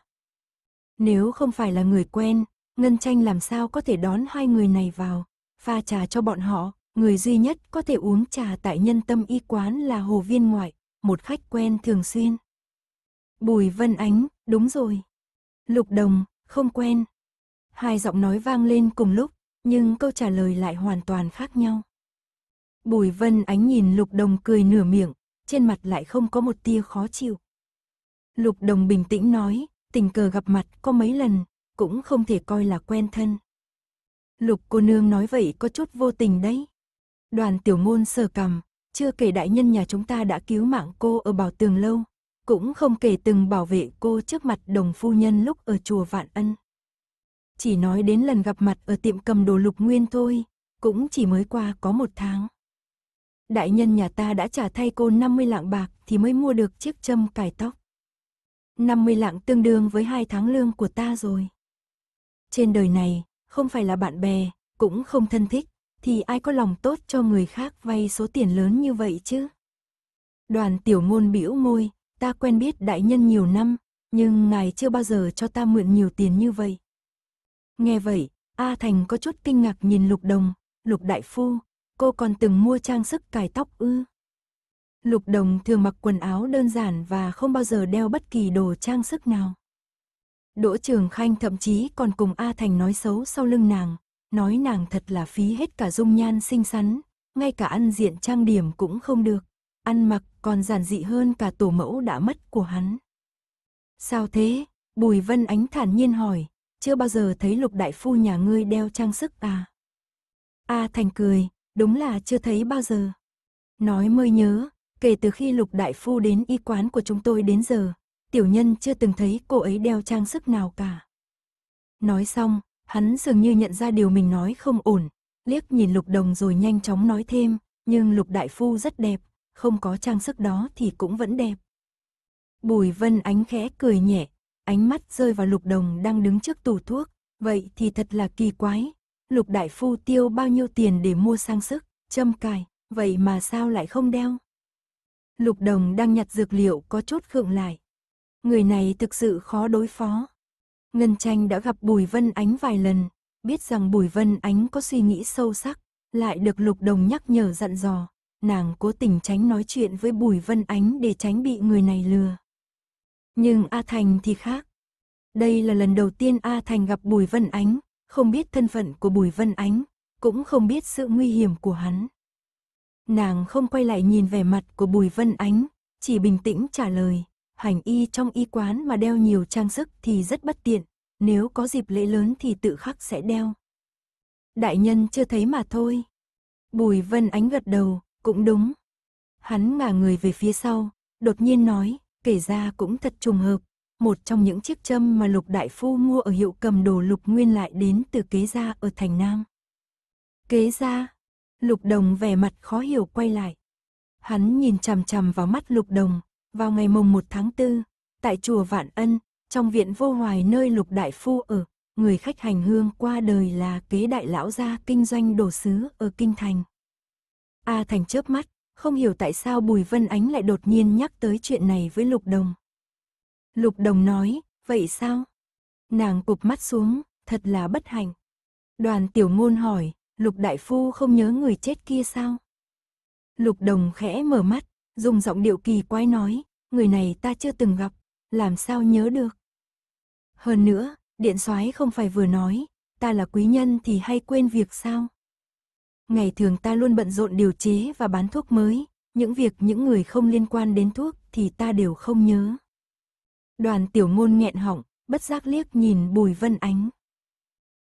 Nếu không phải là người quen, Ngân Tranh làm sao có thể đón hai người này vào? pha trà cho bọn họ, người duy nhất có thể uống trà tại nhân tâm y quán là hồ viên ngoại, một khách quen thường xuyên. Bùi Vân Ánh, đúng rồi. Lục Đồng, không quen. Hai giọng nói vang lên cùng lúc, nhưng câu trả lời lại hoàn toàn khác nhau. Bùi Vân Ánh nhìn Lục Đồng cười nửa miệng, trên mặt lại không có một tia khó chịu. Lục Đồng bình tĩnh nói, tình cờ gặp mặt có mấy lần, cũng không thể coi là quen thân. Lục cô nương nói vậy có chút vô tình đấy. Đoàn tiểu môn sờ cầm, chưa kể đại nhân nhà chúng ta đã cứu mạng cô ở bảo tường lâu, cũng không kể từng bảo vệ cô trước mặt đồng phu nhân lúc ở chùa Vạn Ân. Chỉ nói đến lần gặp mặt ở tiệm cầm đồ lục nguyên thôi, cũng chỉ mới qua có một tháng. Đại nhân nhà ta đã trả thay cô 50 lạng bạc thì mới mua được chiếc châm cài tóc. 50 lạng tương đương với hai tháng lương của ta rồi. Trên đời này, không phải là bạn bè, cũng không thân thích, thì ai có lòng tốt cho người khác vay số tiền lớn như vậy chứ? Đoàn tiểu ngôn bĩu môi, ta quen biết đại nhân nhiều năm, nhưng ngài chưa bao giờ cho ta mượn nhiều tiền như vậy. Nghe vậy, A Thành có chút kinh ngạc nhìn Lục Đồng, Lục Đại Phu, cô còn từng mua trang sức cài tóc ư. Lục Đồng thường mặc quần áo đơn giản và không bao giờ đeo bất kỳ đồ trang sức nào. Đỗ Trường Khanh thậm chí còn cùng A Thành nói xấu sau lưng nàng, nói nàng thật là phí hết cả dung nhan xinh xắn, ngay cả ăn diện trang điểm cũng không được, ăn mặc còn giản dị hơn cả tổ mẫu đã mất của hắn. Sao thế? Bùi Vân Ánh thản nhiên hỏi, chưa bao giờ thấy lục đại phu nhà ngươi đeo trang sức à? A Thành cười, đúng là chưa thấy bao giờ. Nói mới nhớ, kể từ khi lục đại phu đến y quán của chúng tôi đến giờ, tiểu nhân chưa từng thấy cô ấy đeo trang sức nào cả. Nói xong, hắn dường như nhận ra điều mình nói không ổn, liếc nhìn lục đồng rồi nhanh chóng nói thêm, nhưng lục đại phu rất đẹp, không có trang sức đó thì cũng vẫn đẹp. Bùi vân ánh khẽ cười nhẹ, ánh mắt rơi vào lục đồng đang đứng trước tủ thuốc, vậy thì thật là kỳ quái. Lục đại phu tiêu bao nhiêu tiền để mua sang sức, châm cài, vậy mà sao lại không đeo? Lục đồng đang nhặt dược liệu có chốt khựng lại, Người này thực sự khó đối phó. Ngân Tranh đã gặp Bùi Vân Ánh vài lần, biết rằng Bùi Vân Ánh có suy nghĩ sâu sắc, lại được Lục Đồng nhắc nhở dặn dò. Nàng cố tình tránh nói chuyện với Bùi Vân Ánh để tránh bị người này lừa. Nhưng A Thành thì khác. Đây là lần đầu tiên A Thành gặp Bùi Vân Ánh, không biết thân phận của Bùi Vân Ánh, cũng không biết sự nguy hiểm của hắn. Nàng không quay lại nhìn vẻ mặt của Bùi Vân Ánh, chỉ bình tĩnh trả lời hành y trong y quán mà đeo nhiều trang sức thì rất bất tiện, nếu có dịp lễ lớn thì tự khắc sẽ đeo. Đại nhân chưa thấy mà thôi. Bùi Vân Ánh gật đầu, cũng đúng. Hắn ngả người về phía sau, đột nhiên nói, kể ra cũng thật trùng hợp. Một trong những chiếc châm mà lục đại phu mua ở hiệu cầm đồ lục nguyên lại đến từ kế gia ở thành Nam. Kế gia, lục đồng vẻ mặt khó hiểu quay lại. Hắn nhìn chằm chằm vào mắt lục đồng, vào ngày mùng 1 tháng 4, tại chùa Vạn Ân, trong viện vô hoài nơi Lục Đại Phu ở, người khách hành hương qua đời là kế đại lão gia kinh doanh đồ sứ ở Kinh Thành. A Thành chớp mắt, không hiểu tại sao Bùi Vân Ánh lại đột nhiên nhắc tới chuyện này với Lục Đồng. Lục Đồng nói, vậy sao? Nàng cụp mắt xuống, thật là bất hạnh. Đoàn tiểu ngôn hỏi, Lục Đại Phu không nhớ người chết kia sao? Lục Đồng khẽ mở mắt, dùng giọng điệu kỳ quái nói, người này ta chưa từng gặp, làm sao nhớ được. Hơn nữa, điện soái không phải vừa nói, ta là quý nhân thì hay quên việc sao? Ngày thường ta luôn bận rộn điều chế và bán thuốc mới, những việc những người không liên quan đến thuốc thì ta đều không nhớ. Đoàn tiểu ngôn nghẹn họng, bất giác liếc nhìn Bùi Vân Ánh.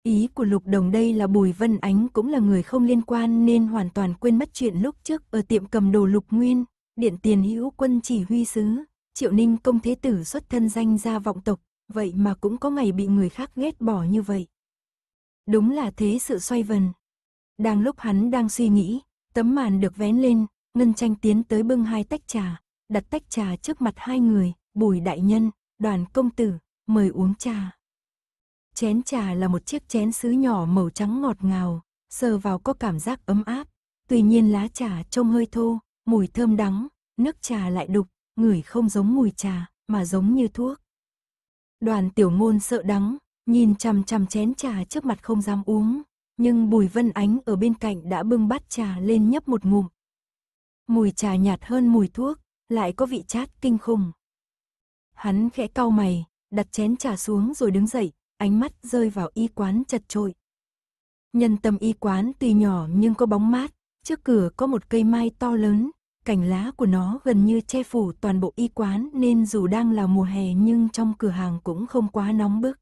Ý của Lục Đồng đây là Bùi Vân Ánh cũng là người không liên quan nên hoàn toàn quên mất chuyện lúc trước ở tiệm cầm đồ Lục Nguyên, điện tiền hữu quân chỉ huy sứ, triệu ninh công thế tử xuất thân danh gia vọng tộc, vậy mà cũng có ngày bị người khác ghét bỏ như vậy. Đúng là thế sự xoay vần. Đang lúc hắn đang suy nghĩ, tấm màn được vén lên, Ngân Tranh tiến tới bưng hai tách trà, đặt tách trà trước mặt hai người, bùi đại nhân, đoàn công tử, mời uống trà. Chén trà là một chiếc chén sứ nhỏ màu trắng ngọt ngào, sờ vào có cảm giác ấm áp. Tuy nhiên lá trà trông hơi thô, Mùi thơm đắng, nước trà lại đục, ngửi không giống mùi trà, mà giống như thuốc. Đoàn tiểu ngôn sợ đắng, nhìn chằm chằm chén trà trước mặt không dám uống, nhưng Bùi Vân Ánh ở bên cạnh đã bưng bát trà lên nhấp một ngụm. Mùi trà nhạt hơn mùi thuốc, lại có vị chát kinh khủng. Hắn khẽ cau mày, đặt chén trà xuống rồi đứng dậy, ánh mắt rơi vào y quán chật trội. Nhân tâm y quán tuy nhỏ nhưng có bóng mát, Trước cửa có một cây mai to lớn, cành lá của nó gần như che phủ toàn bộ y quán nên dù đang là mùa hè nhưng trong cửa hàng cũng không quá nóng bức.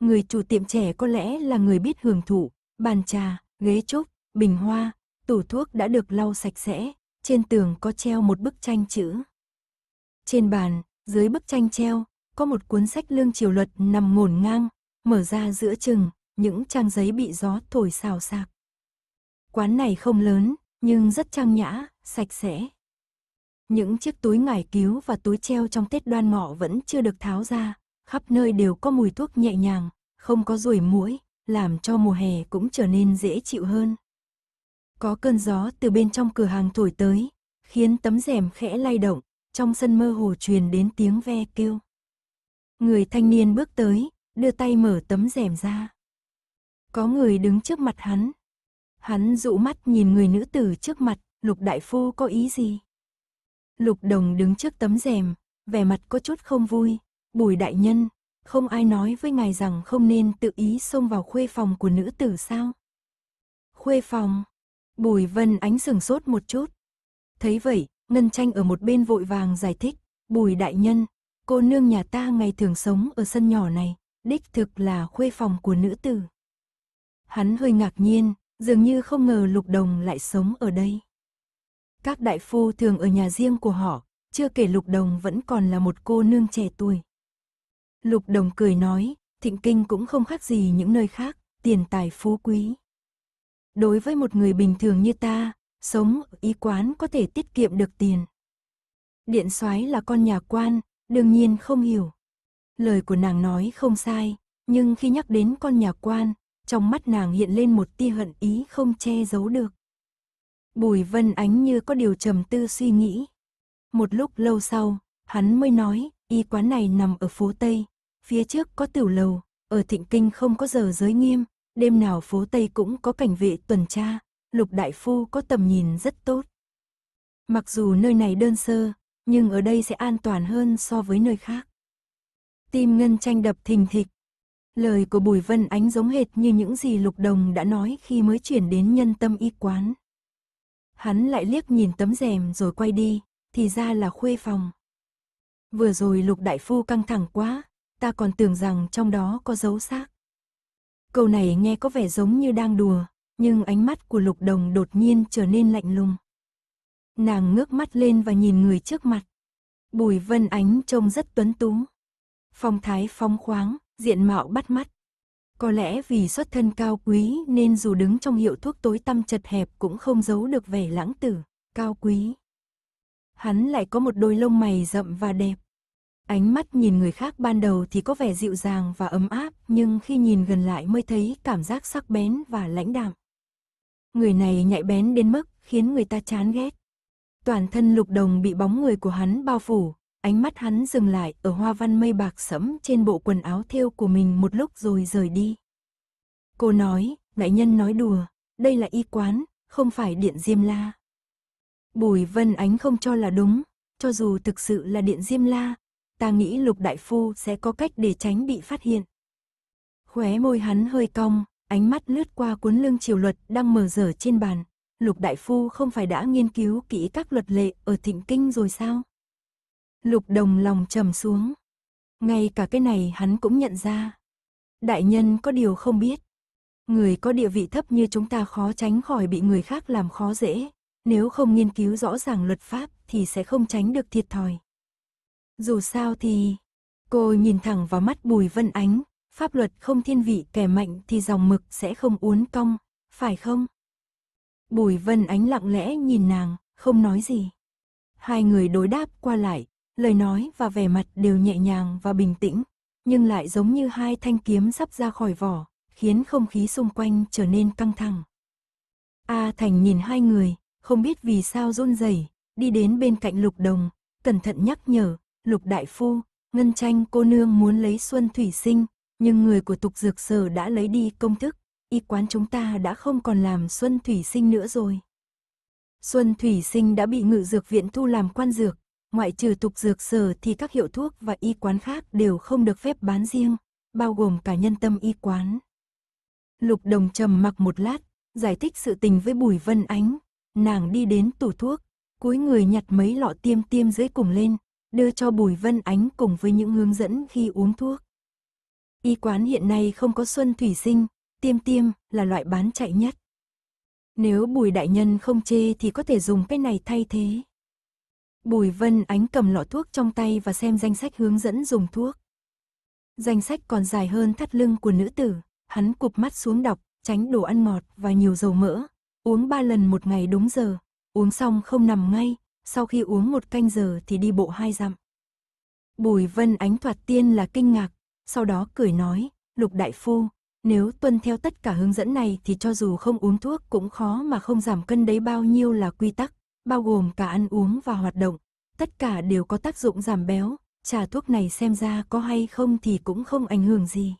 Người chủ tiệm trẻ có lẽ là người biết hưởng thụ, bàn trà, ghế chúc, bình hoa, tủ thuốc đã được lau sạch sẽ, trên tường có treo một bức tranh chữ. Trên bàn, dưới bức tranh treo, có một cuốn sách lương triều luật nằm ngổn ngang, mở ra giữa chừng, những trang giấy bị gió thổi xào xạc. Quán này không lớn, nhưng rất trang nhã, sạch sẽ. Những chiếc túi ngải cứu và túi treo trong Tết đoan ngọ vẫn chưa được tháo ra, khắp nơi đều có mùi thuốc nhẹ nhàng, không có ruồi muỗi, làm cho mùa hè cũng trở nên dễ chịu hơn. Có cơn gió từ bên trong cửa hàng thổi tới, khiến tấm rèm khẽ lay động, trong sân mơ hồ truyền đến tiếng ve kêu. Người thanh niên bước tới, đưa tay mở tấm rèm ra. Có người đứng trước mặt hắn, Hắn dụ mắt nhìn người nữ tử trước mặt, lục đại phu có ý gì? Lục đồng đứng trước tấm rèm, vẻ mặt có chút không vui, bùi đại nhân, không ai nói với ngài rằng không nên tự ý xông vào khuê phòng của nữ tử sao? Khuê phòng, bùi vân ánh sừng sốt một chút. Thấy vậy, Ngân Tranh ở một bên vội vàng giải thích, bùi đại nhân, cô nương nhà ta ngày thường sống ở sân nhỏ này, đích thực là khuê phòng của nữ tử. Hắn hơi ngạc nhiên, Dường như không ngờ Lục Đồng lại sống ở đây. Các đại phu thường ở nhà riêng của họ, chưa kể Lục Đồng vẫn còn là một cô nương trẻ tuổi. Lục Đồng cười nói, thịnh kinh cũng không khác gì những nơi khác, tiền tài phú quý. Đối với một người bình thường như ta, sống ở y quán có thể tiết kiệm được tiền. Điện soái là con nhà quan, đương nhiên không hiểu. Lời của nàng nói không sai, nhưng khi nhắc đến con nhà quan, trong mắt nàng hiện lên một tia hận ý không che giấu được. Bùi Vân Ánh như có điều trầm tư suy nghĩ. Một lúc lâu sau, hắn mới nói, y quán này nằm ở phố Tây, phía trước có tiểu lầu, ở Thịnh Kinh không có giờ giới nghiêm, đêm nào phố Tây cũng có cảnh vệ tuần tra, lục đại phu có tầm nhìn rất tốt. Mặc dù nơi này đơn sơ, nhưng ở đây sẽ an toàn hơn so với nơi khác. Tim Ngân Tranh đập thình thịch, Lời của Bùi Vân Ánh giống hệt như những gì Lục Đồng đã nói khi mới chuyển đến nhân tâm y quán. Hắn lại liếc nhìn tấm rèm rồi quay đi, thì ra là khuê phòng. Vừa rồi Lục Đại Phu căng thẳng quá, ta còn tưởng rằng trong đó có dấu xác. Câu này nghe có vẻ giống như đang đùa, nhưng ánh mắt của Lục Đồng đột nhiên trở nên lạnh lùng. Nàng ngước mắt lên và nhìn người trước mặt. Bùi Vân Ánh trông rất tuấn tú. Phong thái phong khoáng, diện mạo bắt mắt. Có lẽ vì xuất thân cao quý nên dù đứng trong hiệu thuốc tối tăm chật hẹp cũng không giấu được vẻ lãng tử, cao quý. Hắn lại có một đôi lông mày rậm và đẹp. Ánh mắt nhìn người khác ban đầu thì có vẻ dịu dàng và ấm áp, nhưng khi nhìn gần lại mới thấy cảm giác sắc bén và lãnh đạm. Người này nhạy bén đến mức khiến người ta chán ghét. Toàn thân lục đồng bị bóng người của hắn bao phủ, ánh mắt hắn dừng lại ở hoa văn mây bạc sẫm trên bộ quần áo thêu của mình một lúc rồi rời đi. Cô nói, đại nhân nói đùa, đây là y quán, không phải điện Diêm La. Bùi Vân Ánh không cho là đúng, cho dù thực sự là điện Diêm La, ta nghĩ Lục Đại Phu sẽ có cách để tránh bị phát hiện. Khóe môi hắn hơi cong, ánh mắt lướt qua cuốn lương triều luật đang mở dở trên bàn. Lục Đại Phu không phải đã nghiên cứu kỹ các luật lệ ở Thịnh Kinh rồi sao? Lục đồng lòng trầm xuống. Ngay cả cái này hắn cũng nhận ra. Đại nhân có điều không biết. Người có địa vị thấp như chúng ta khó tránh khỏi bị người khác làm khó dễ. Nếu không nghiên cứu rõ ràng luật pháp thì sẽ không tránh được thiệt thòi. Dù sao thì... Cô nhìn thẳng vào mắt Bùi Vân Ánh. Pháp luật không thiên vị kẻ mạnh thì dòng mực sẽ không uốn cong, phải không? Bùi Vân Ánh lặng lẽ nhìn nàng, không nói gì. Hai người đối đáp qua lại, lời nói và vẻ mặt đều nhẹ nhàng và bình tĩnh, nhưng lại giống như hai thanh kiếm sắp ra khỏi vỏ, khiến không khí xung quanh trở nên căng thẳng. A Thành nhìn hai người, không biết vì sao run rẩy, đi đến bên cạnh Lục Đồng, cẩn thận nhắc nhở, Lục Đại Phu, Ngân Tranh cô nương muốn lấy Xuân Thủy Sinh, nhưng người của tục dược sở đã lấy đi công thức, y quán chúng ta đã không còn làm Xuân Thủy Sinh nữa rồi. Xuân Thủy Sinh đã bị ngự dược viện thu làm quan dược, ngoại trừ tục dược sở thì các hiệu thuốc và y quán khác đều không được phép bán riêng, bao gồm cả nhân tâm y quán. Lục đồng trầm mặc một lát, giải thích sự tình với Bùi Vân Ánh, nàng đi đến tủ thuốc, cuối người nhặt mấy lọ tiêm tiêm dưới cùng lên, đưa cho Bùi Vân Ánh cùng với những hướng dẫn khi uống thuốc. Y quán hiện nay không có xuân thủy sinh, tiêm tiêm là loại bán chạy nhất. Nếu Bùi Đại Nhân không chê thì có thể dùng cái này thay thế. Bùi Vân Ánh cầm lọ thuốc trong tay và xem danh sách hướng dẫn dùng thuốc. Danh sách còn dài hơn thắt lưng của nữ tử, hắn cụp mắt xuống đọc, tránh đồ ăn ngọt và nhiều dầu mỡ, uống ba lần một ngày đúng giờ, uống xong không nằm ngay, sau khi uống một canh giờ thì đi bộ hai dặm. Bùi Vân Ánh thoạt tiên là kinh ngạc, sau đó cười nói, Lục Đại Phu, nếu tuân theo tất cả hướng dẫn này thì cho dù không uống thuốc cũng khó mà không giảm cân đấy bao nhiêu là quy tắc, bao gồm cả ăn uống và hoạt động, tất cả đều có tác dụng giảm béo, trà thuốc này xem ra có hay không thì cũng không ảnh hưởng gì.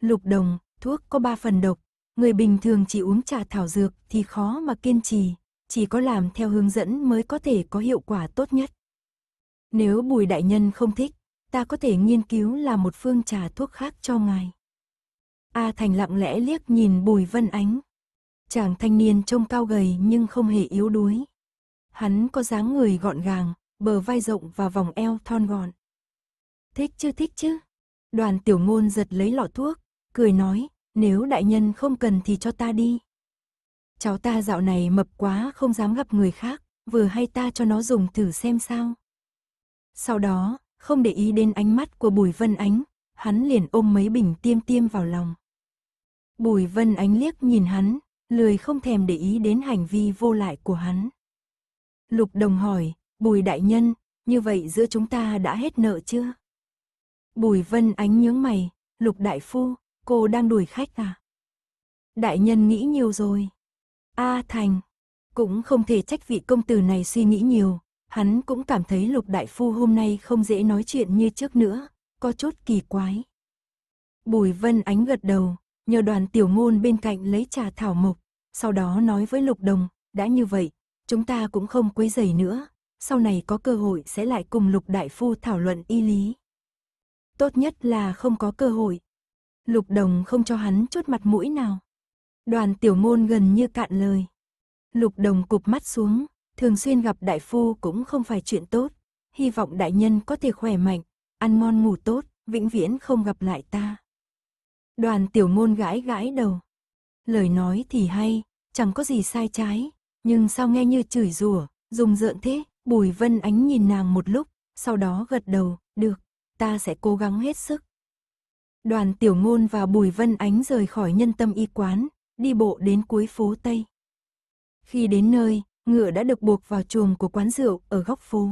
Lục đồng, thuốc có 3 phần độc, người bình thường chỉ uống trà thảo dược thì khó mà kiên trì, chỉ có làm theo hướng dẫn mới có thể có hiệu quả tốt nhất. Nếu bùi đại nhân không thích, ta có thể nghiên cứu làm một phương trà thuốc khác cho ngài. A Thành lặng lẽ liếc nhìn Bùi Vân Ánh. Chàng thanh niên trông cao gầy nhưng không hề yếu đuối. Hắn có dáng người gọn gàng, bờ vai rộng và vòng eo thon gọn. Thích chứ thích chứ. Đoàn tiểu ngôn giật lấy lọ thuốc, cười nói, nếu đại nhân không cần thì cho ta đi. Cháu ta dạo này mập quá không dám gặp người khác, vừa hay ta cho nó dùng thử xem sao. Sau đó, không để ý đến ánh mắt của Bùi Vân Ánh, hắn liền ôm mấy bình tiêm tiêm vào lòng. Bùi Vân Ánh liếc nhìn hắn, lười không thèm để ý đến hành vi vô lại của hắn. Lục Đồng hỏi, Bùi Đại Nhân, như vậy giữa chúng ta đã hết nợ chưa? Bùi Vân Ánh nhướng mày, Lục Đại Phu, cô đang đuổi khách à? Đại Nhân nghĩ nhiều rồi. A à, Thành, cũng không thể trách vị công tử này suy nghĩ nhiều, hắn cũng cảm thấy Lục Đại Phu hôm nay không dễ nói chuyện như trước nữa, có chút kỳ quái. Bùi Vân Ánh gật đầu, nhờ đoàn tiểu ngôn bên cạnh lấy trà thảo mộc, sau đó nói với Lục Đồng, đã như vậy, chúng ta cũng không quấy rầy nữa, sau này có cơ hội sẽ lại cùng Lục Đại Phu thảo luận y lý. Tốt nhất là không có cơ hội. Lục Đồng không cho hắn chút mặt mũi nào. Đoàn tiểu môn gần như cạn lời. Lục Đồng cụp mắt xuống, thường xuyên gặp Đại Phu cũng không phải chuyện tốt. Hy vọng đại nhân có thể khỏe mạnh, ăn ngon ngủ tốt, vĩnh viễn không gặp lại ta. Đoàn tiểu môn gãi gãi đầu. Lời nói thì hay, chẳng có gì sai trái, nhưng sao nghe như chửi rủa, dùng dợn thế, Bùi Vân Ánh nhìn nàng một lúc, sau đó gật đầu, được, ta sẽ cố gắng hết sức. Đoàn Tiểu Ngôn và Bùi Vân Ánh rời khỏi nhân tâm y quán, đi bộ đến cuối phố Tây. Khi đến nơi, ngựa đã được buộc vào chuồng của quán rượu ở góc phố.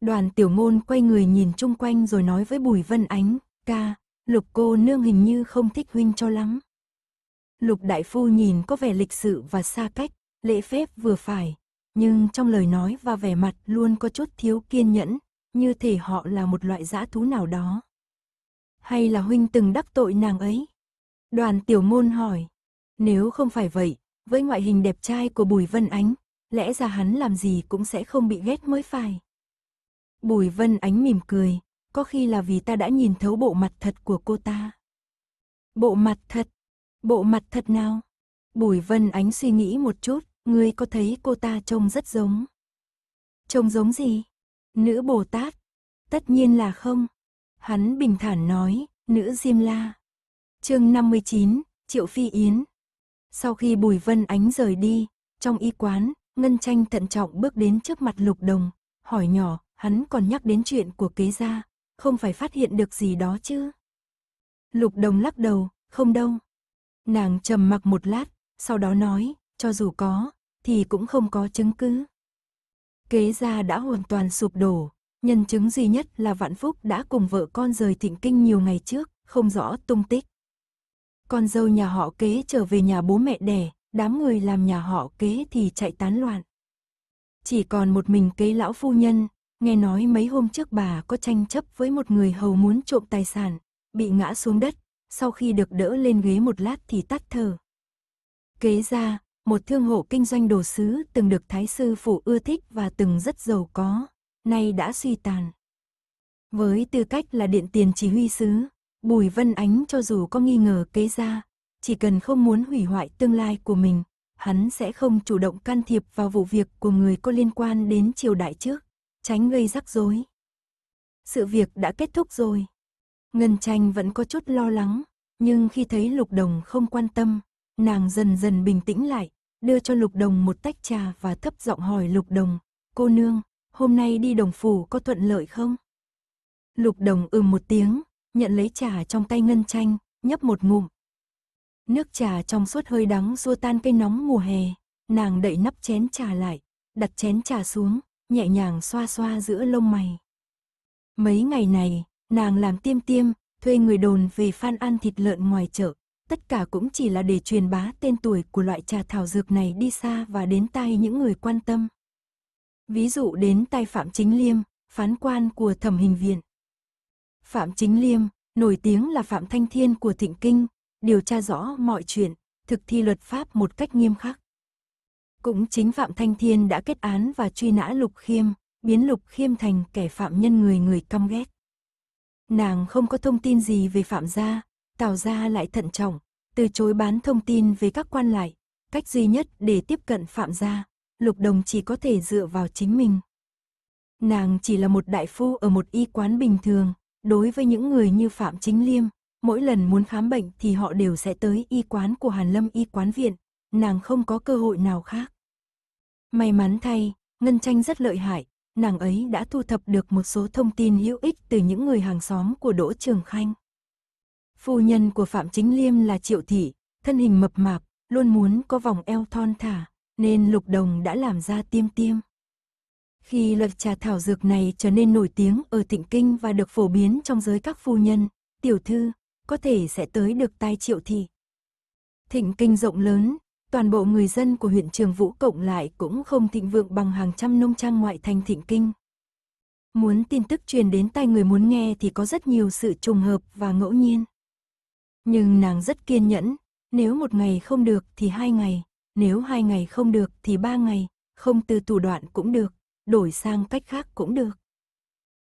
Đoàn Tiểu Ngôn quay người nhìn chung quanh rồi nói với Bùi Vân Ánh, ca, lục cô nương hình như không thích huynh cho lắm. Lục đại phu nhìn có vẻ lịch sự và xa cách, lễ phép vừa phải, nhưng trong lời nói và vẻ mặt luôn có chút thiếu kiên nhẫn, như thể họ là một loại dã thú nào đó. Hay là huynh từng đắc tội nàng ấy? Đoàn tiểu môn hỏi, nếu không phải vậy, với ngoại hình đẹp trai của Bùi Vân Ánh, lẽ ra hắn làm gì cũng sẽ không bị ghét mới phải. Bùi Vân Ánh mỉm cười, có khi là vì ta đã nhìn thấu bộ mặt thật của cô ta. Bộ mặt thật? Bộ mặt thật nào? Bùi Vân Ánh suy nghĩ một chút, Ngươi có thấy cô ta trông rất giống? Trông giống gì? Nữ Bồ Tát? Tất nhiên là không. Hắn bình thản nói, nữ Diêm La. chương 59, Triệu Phi Yến. Sau khi Bùi Vân Ánh rời đi, trong y quán, Ngân Tranh thận trọng bước đến trước mặt Lục Đồng, hỏi nhỏ, hắn còn nhắc đến chuyện của kế gia, không phải phát hiện được gì đó chứ? Lục Đồng lắc đầu, không đâu. Nàng trầm mặc một lát, sau đó nói, cho dù có, thì cũng không có chứng cứ. Kế gia đã hoàn toàn sụp đổ, nhân chứng duy nhất là Vạn Phúc đã cùng vợ con rời thịnh kinh nhiều ngày trước, không rõ tung tích. Con dâu nhà họ kế trở về nhà bố mẹ đẻ, đám người làm nhà họ kế thì chạy tán loạn. Chỉ còn một mình kế lão phu nhân, nghe nói mấy hôm trước bà có tranh chấp với một người hầu muốn trộm tài sản, bị ngã xuống đất, sau khi được đỡ lên ghế một lát thì tắt thở. Kế ra, một thương hộ kinh doanh đồ sứ từng được thái sư phụ ưa thích và từng rất giàu có, nay đã suy tàn. Với tư cách là điện tiền chỉ huy sứ, Bùi Vân Ánh cho dù có nghi ngờ kế ra, chỉ cần không muốn hủy hoại tương lai của mình, hắn sẽ không chủ động can thiệp vào vụ việc của người có liên quan đến triều đại trước, tránh gây rắc rối. Sự việc đã kết thúc rồi. Ngân tranh vẫn có chút lo lắng, nhưng khi thấy Lục Đồng không quan tâm, nàng dần dần bình tĩnh lại, đưa cho Lục Đồng một tách trà và thấp giọng hỏi Lục Đồng, cô nương, hôm nay đi đồng phủ có thuận lợi không? Lục Đồng ừm một tiếng, nhận lấy trà trong tay ngân tranh, nhấp một ngụm. Nước trà trong suốt hơi đắng xua tan cây nóng mùa hè, nàng đậy nắp chén trà lại, đặt chén trà xuống, nhẹ nhàng xoa xoa giữa lông mày. Mấy ngày này, nàng làm tiêm tiêm, thuê người đồn về phan ăn thịt lợn ngoài chợ, tất cả cũng chỉ là để truyền bá tên tuổi của loại trà thảo dược này đi xa và đến tai những người quan tâm. Ví dụ đến tai Phạm Chính Liêm, phán quan của thẩm hình viện. Phạm Chính Liêm, nổi tiếng là Phạm Thanh Thiên của Thịnh Kinh, điều tra rõ mọi chuyện, thực thi luật pháp một cách nghiêm khắc. Cũng chính Phạm Thanh Thiên đã kết án và truy nã Lục Khiêm, biến Lục Khiêm thành kẻ phạm nhân người người căm ghét. Nàng không có thông tin gì về Phạm gia, Tào Gia lại thận trọng, từ chối bán thông tin về các quan lại. Cách duy nhất để tiếp cận Phạm Gia, Lục Đồng chỉ có thể dựa vào chính mình. Nàng chỉ là một đại phu ở một y quán bình thường, đối với những người như Phạm Chính Liêm, mỗi lần muốn khám bệnh thì họ đều sẽ tới y quán của Hàn Lâm y quán viện, nàng không có cơ hội nào khác. May mắn thay, Ngân Tranh rất lợi hại, nàng ấy đã thu thập được một số thông tin hữu ích từ những người hàng xóm của Đỗ Trường Khanh. Phu nhân của Phạm Chính Liêm là Triệu Thị, thân hình mập mạp, luôn muốn có vòng eo thon thả, nên Lục Đồng đã làm ra tiêm tiêm. Khi loại trà thảo dược này trở nên nổi tiếng ở Thịnh Kinh và được phổ biến trong giới các phu nhân, tiểu thư, có thể sẽ tới được tai Triệu Thị. Thịnh Kinh rộng lớn, toàn bộ người dân của huyện Trường Vũ cộng lại cũng không thịnh vượng bằng hàng trăm nông trang ngoại thành Thịnh Kinh. Muốn tin tức truyền đến tai người muốn nghe thì có rất nhiều sự trùng hợp và ngẫu nhiên. Nhưng nàng rất kiên nhẫn, nếu một ngày không được thì hai ngày, nếu hai ngày không được thì ba ngày, không từ thủ đoạn cũng được, đổi sang cách khác cũng được.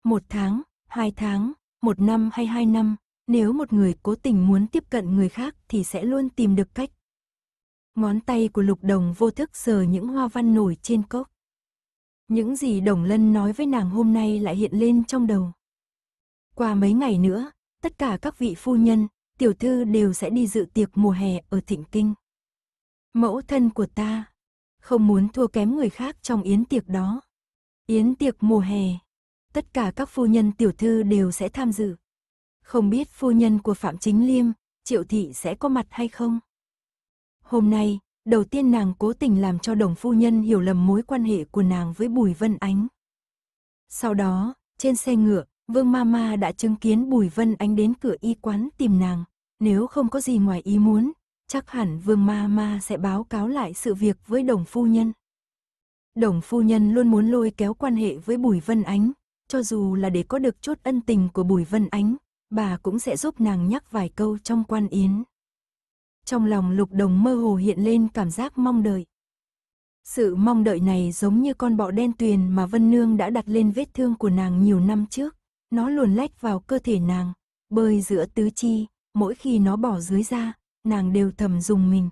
Một tháng, hai tháng, một năm hay hai năm, nếu một người cố tình muốn tiếp cận người khác thì sẽ luôn tìm được cách. Ngón tay của lục đồng vô thức sờ những hoa văn nổi trên cốc. Những gì đồng lân nói với nàng hôm nay lại hiện lên trong đầu. Qua mấy ngày nữa, tất cả các vị phu nhân, tiểu thư đều sẽ đi dự tiệc mùa hè ở Thịnh Kinh. Mẫu thân của ta không muốn thua kém người khác trong yến tiệc đó. Yến tiệc mùa hè, tất cả các phu nhân tiểu thư đều sẽ tham dự. Không biết phu nhân của Phạm Chính Liêm, Triệu Thị sẽ có mặt hay không? Hôm nay, đầu tiên nàng cố tình làm cho đồng phu nhân hiểu lầm mối quan hệ của nàng với Bùi Vân Ánh. Sau đó, trên xe ngựa, Vương Mama đã chứng kiến Bùi Vân Ánh đến cửa y quán tìm nàng. Nếu không có gì ngoài ý muốn, chắc hẳn Vương Mama sẽ báo cáo lại sự việc với đồng phu nhân. Đồng phu nhân luôn muốn lôi kéo quan hệ với Bùi Vân Ánh, cho dù là để có được chút ân tình của Bùi Vân Ánh, bà cũng sẽ giúp nàng nhắc vài câu trong quan yến. Trong lòng lục đồng mơ hồ hiện lên cảm giác mong đợi. Sự mong đợi này giống như con bọ đen tuyền mà Vân Nương đã đặt lên vết thương của nàng nhiều năm trước. Nó luồn lách vào cơ thể nàng, bơi giữa tứ chi, mỗi khi nó bỏ dưới ra, nàng đều thầm dùng mình.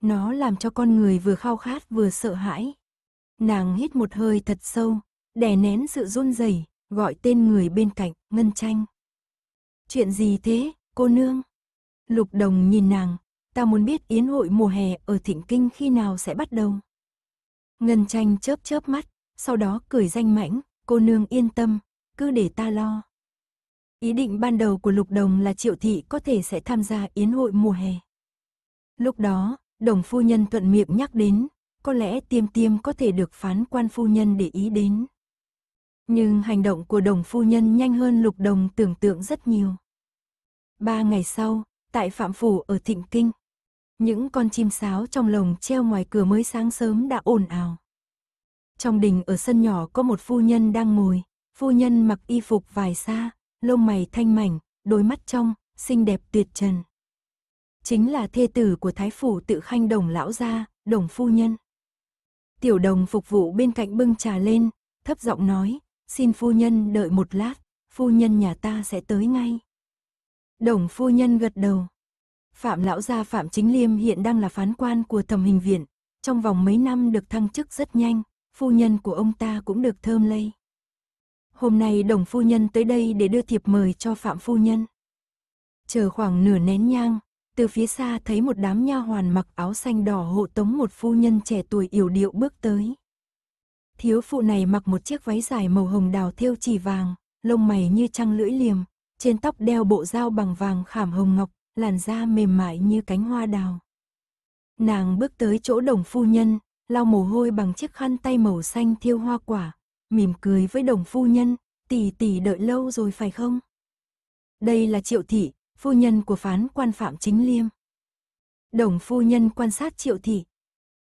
Nó làm cho con người vừa khao khát vừa sợ hãi. Nàng hít một hơi thật sâu, đè nén sự run rẩy, gọi tên người bên cạnh, Ngân Tranh. Chuyện gì thế, cô nương? Lục Đồng nhìn nàng, ta muốn biết yến hội mùa hè ở Thịnh Kinh khi nào sẽ bắt đầu. Ngân Tranh chớp chớp mắt, sau đó cười danh mãnh, cô nương yên tâm, cứ để ta lo. Ý định ban đầu của Lục Đồng là Triệu Thị có thể sẽ tham gia yến hội mùa hè. Lúc đó, Đồng Phu Nhân thuận miệng nhắc đến, có lẽ tiêm tiêm có thể được phán quan Phu Nhân để ý đến. Nhưng hành động của Đồng Phu Nhân nhanh hơn Lục Đồng tưởng tượng rất nhiều. Ba ngày sau, tại Phạm Phủ ở Thịnh Kinh, những con chim sáo trong lồng treo ngoài cửa mới sáng sớm đã ồn ào. Trong đình ở sân nhỏ có một phu nhân đang ngồi, Phu nhân mặc y phục vài xa, lông mày thanh mảnh, đôi mắt trong, xinh đẹp tuyệt trần. Chính là thê tử của thái phủ tự khanh đồng lão gia, đồng phu nhân. Tiểu đồng phục vụ bên cạnh bưng trà lên, thấp giọng nói, xin phu nhân đợi một lát, phu nhân nhà ta sẽ tới ngay. Đồng phu nhân gật đầu. Phạm lão gia Phạm Chính Liêm hiện đang là phán quan của thẩm hình viện, trong vòng mấy năm được thăng chức rất nhanh, phu nhân của ông ta cũng được thơm lây. Hôm nay đồng phu nhân tới đây để đưa thiệp mời cho Phạm phu nhân. Chờ khoảng nửa nén nhang, từ phía xa thấy một đám nha hoàn mặc áo xanh đỏ hộ tống một phu nhân trẻ tuổi yểu điệu bước tới. Thiếu phụ này mặc một chiếc váy dài màu hồng đào thêu chỉ vàng, lông mày như trăng lưỡi liềm, trên tóc đeo bộ dao bằng vàng khảm hồng ngọc, làn da mềm mại như cánh hoa đào. Nàng bước tới chỗ đồng phu nhân, lau mồ hôi bằng chiếc khăn tay màu xanh thiêu hoa quả, mỉm cười với đồng phu nhân, tỷ tỷ đợi lâu rồi phải không? Đây là triệu thị, phu nhân của phán quan Phạm Chính Liêm. Đồng phu nhân quan sát triệu thị.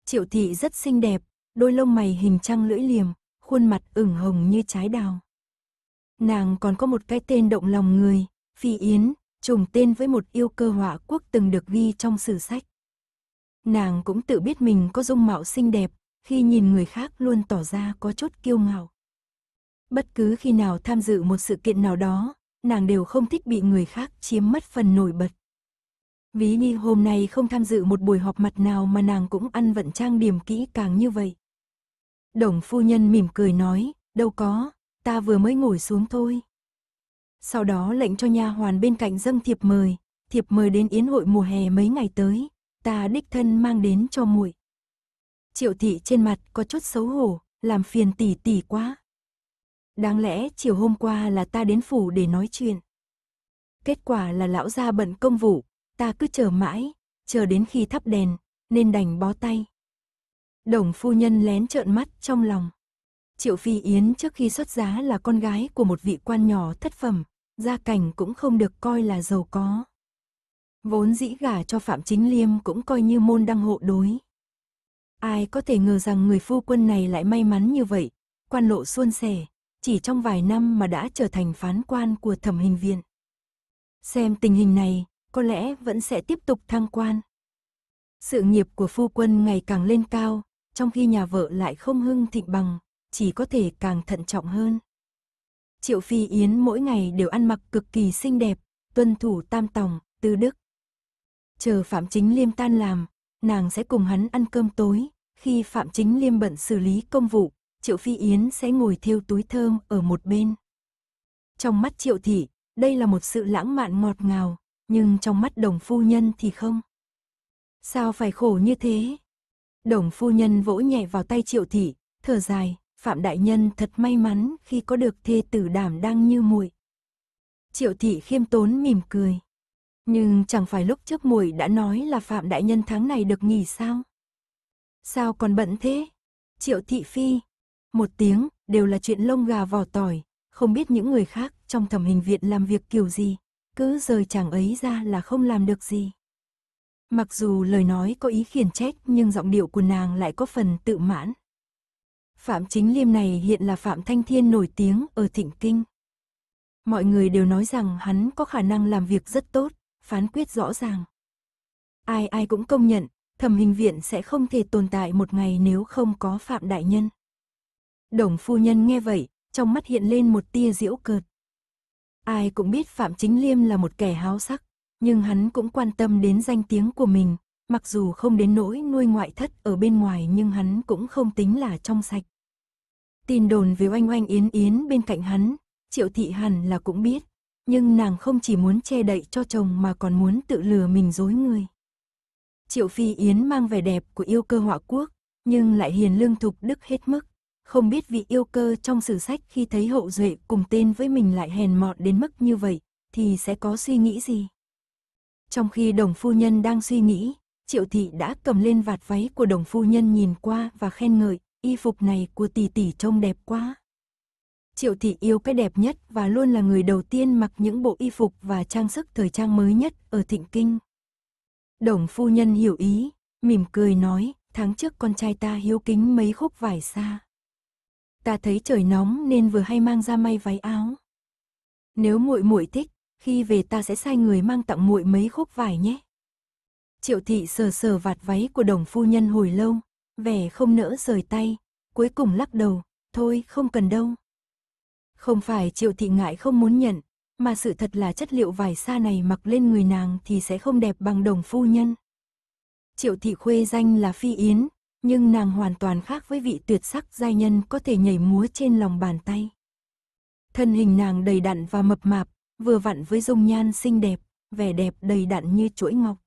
Triệu thị rất xinh đẹp, đôi lông mày hình trăng lưỡi liềm, khuôn mặt ửng hồng như trái đào. Nàng còn có một cái tên động lòng người, Phi Yến, trùng tên với một yêu cơ họa quốc từng được ghi trong sử sách. Nàng cũng tự biết mình có dung mạo xinh đẹp, khi nhìn người khác luôn tỏ ra có chút kiêu ngạo. Bất cứ khi nào tham dự một sự kiện nào đó, nàng đều không thích bị người khác chiếm mất phần nổi bật. Ví như hôm nay không tham dự một buổi họp mặt nào mà nàng cũng ăn vận trang điểm kỹ càng như vậy. Đồng phu nhân mỉm cười nói, đâu có, ta vừa mới ngồi xuống thôi. Sau đó lệnh cho nha hoàn bên cạnh dâng thiệp mời, thiệp mời đến yến hội mùa hè mấy ngày tới, ta đích thân mang đến cho muội. Triệu thị trên mặt có chút xấu hổ, làm phiền tỷ tỷ quá. Đáng lẽ chiều hôm qua là ta đến phủ để nói chuyện. Kết quả là lão gia bận công vụ, ta cứ chờ mãi, chờ đến khi thắp đèn, nên đành bó tay. Đồng phu nhân lén trợn mắt trong lòng. Triệu Phi Yến trước khi xuất giá là con gái của một vị quan nhỏ thất phẩm, gia cảnh cũng không được coi là giàu có. Vốn dĩ gả cho Phạm Chính Liêm cũng coi như môn đăng hộ đối. Ai có thể ngờ rằng người phu quân này lại may mắn như vậy, quan lộ xuân sẻ, chỉ trong vài năm mà đã trở thành phán quan của thẩm hình viện. Xem tình hình này, có lẽ vẫn sẽ tiếp tục thăng quan. Sự nghiệp của phu quân ngày càng lên cao, trong khi nhà vợ lại không hưng thịnh bằng, chỉ có thể càng thận trọng hơn. Triệu Phi Yến mỗi ngày đều ăn mặc cực kỳ xinh đẹp, tuân thủ tam tòng, tư đức. Chờ Phạm Chính Liêm tan làm, nàng sẽ cùng hắn ăn cơm tối, khi Phạm Chính Liêm bận xử lý công vụ, Triệu Phi Yến sẽ ngồi thiêu túi thơm ở một bên. Trong mắt Triệu Thị, đây là một sự lãng mạn ngọt ngào, nhưng trong mắt đồng phu nhân thì không. Sao phải khổ như thế? Đồng phu nhân vỗ nhẹ vào tay Triệu Thị, thở dài, Phạm Đại Nhân thật may mắn khi có được thê tử đảm đang như muội. Triệu Thị khiêm tốn mỉm cười. Nhưng chẳng phải lúc trước muội đã nói là Phạm Đại Nhân tháng này được nghỉ sao? Sao còn bận thế? Triệu Thị Phi, một tiếng, đều là chuyện lông gà vỏ tỏi, không biết những người khác trong thẩm hình viện làm việc kiểu gì, cứ rời chàng ấy ra là không làm được gì. Mặc dù lời nói có ý khiển trách nhưng giọng điệu của nàng lại có phần tự mãn. Phạm Chính Liêm này hiện là Phạm Thanh Thiên nổi tiếng ở Thịnh Kinh. Mọi người đều nói rằng hắn có khả năng làm việc rất tốt, phán quyết rõ ràng. Ai ai cũng công nhận, thẩm hình viện sẽ không thể tồn tại một ngày nếu không có Phạm Đại Nhân. Đồng phu nhân nghe vậy, trong mắt hiện lên một tia diễu cợt. Ai cũng biết Phạm Chính Liêm là một kẻ háo sắc, nhưng hắn cũng quan tâm đến danh tiếng của mình, mặc dù không đến nỗi nuôi ngoại thất ở bên ngoài nhưng hắn cũng không tính là trong sạch. Tin đồn về oanh oanh yến yến bên cạnh hắn, triệu thị hẳn là cũng biết, nhưng nàng không chỉ muốn che đậy cho chồng mà còn muốn tự lừa mình dối người. Triệu Phi Yến mang vẻ đẹp của yêu cơ họa quốc, nhưng lại hiền lương thục đức hết mức không biết vị yêu cơ trong sử sách khi thấy hậu duệ cùng tên với mình lại hèn mọn đến mức như vậy, thì sẽ có suy nghĩ gì. Trong khi đồng phu nhân đang suy nghĩ, triệu thị đã cầm lên vạt váy của đồng phu nhân nhìn qua và khen ngợi, y phục này của tỷ tỷ trông đẹp quá. Triệu thị yêu cái đẹp nhất và luôn là người đầu tiên mặc những bộ y phục và trang sức thời trang mới nhất ở Thịnh Kinh. Đồng phu nhân hiểu ý, mỉm cười nói, tháng trước con trai ta hiếu kính mấy khúc vải xa ta thấy trời nóng nên vừa hay mang ra may váy áo. Nếu muội muội thích, khi về ta sẽ sai người mang tặng muội mấy khúc vải nhé. Triệu thị sờ sờ vạt váy của đồng phu nhân hồi lâu, vẻ không nỡ rời tay, cuối cùng lắc đầu, thôi không cần đâu. Không phải triệu thị ngại không muốn nhận, mà sự thật là chất liệu vải xa này mặc lên người nàng thì sẽ không đẹp bằng đồng phu nhân. Triệu thị khuê danh là Phi Yến, nhưng nàng hoàn toàn khác với vị tuyệt sắc giai nhân có thể nhảy múa trên lòng bàn tay. Thân hình nàng đầy đặn và mập mạp, vừa vặn với dung nhan xinh đẹp, vẻ đẹp đầy đặn như chuỗi ngọc.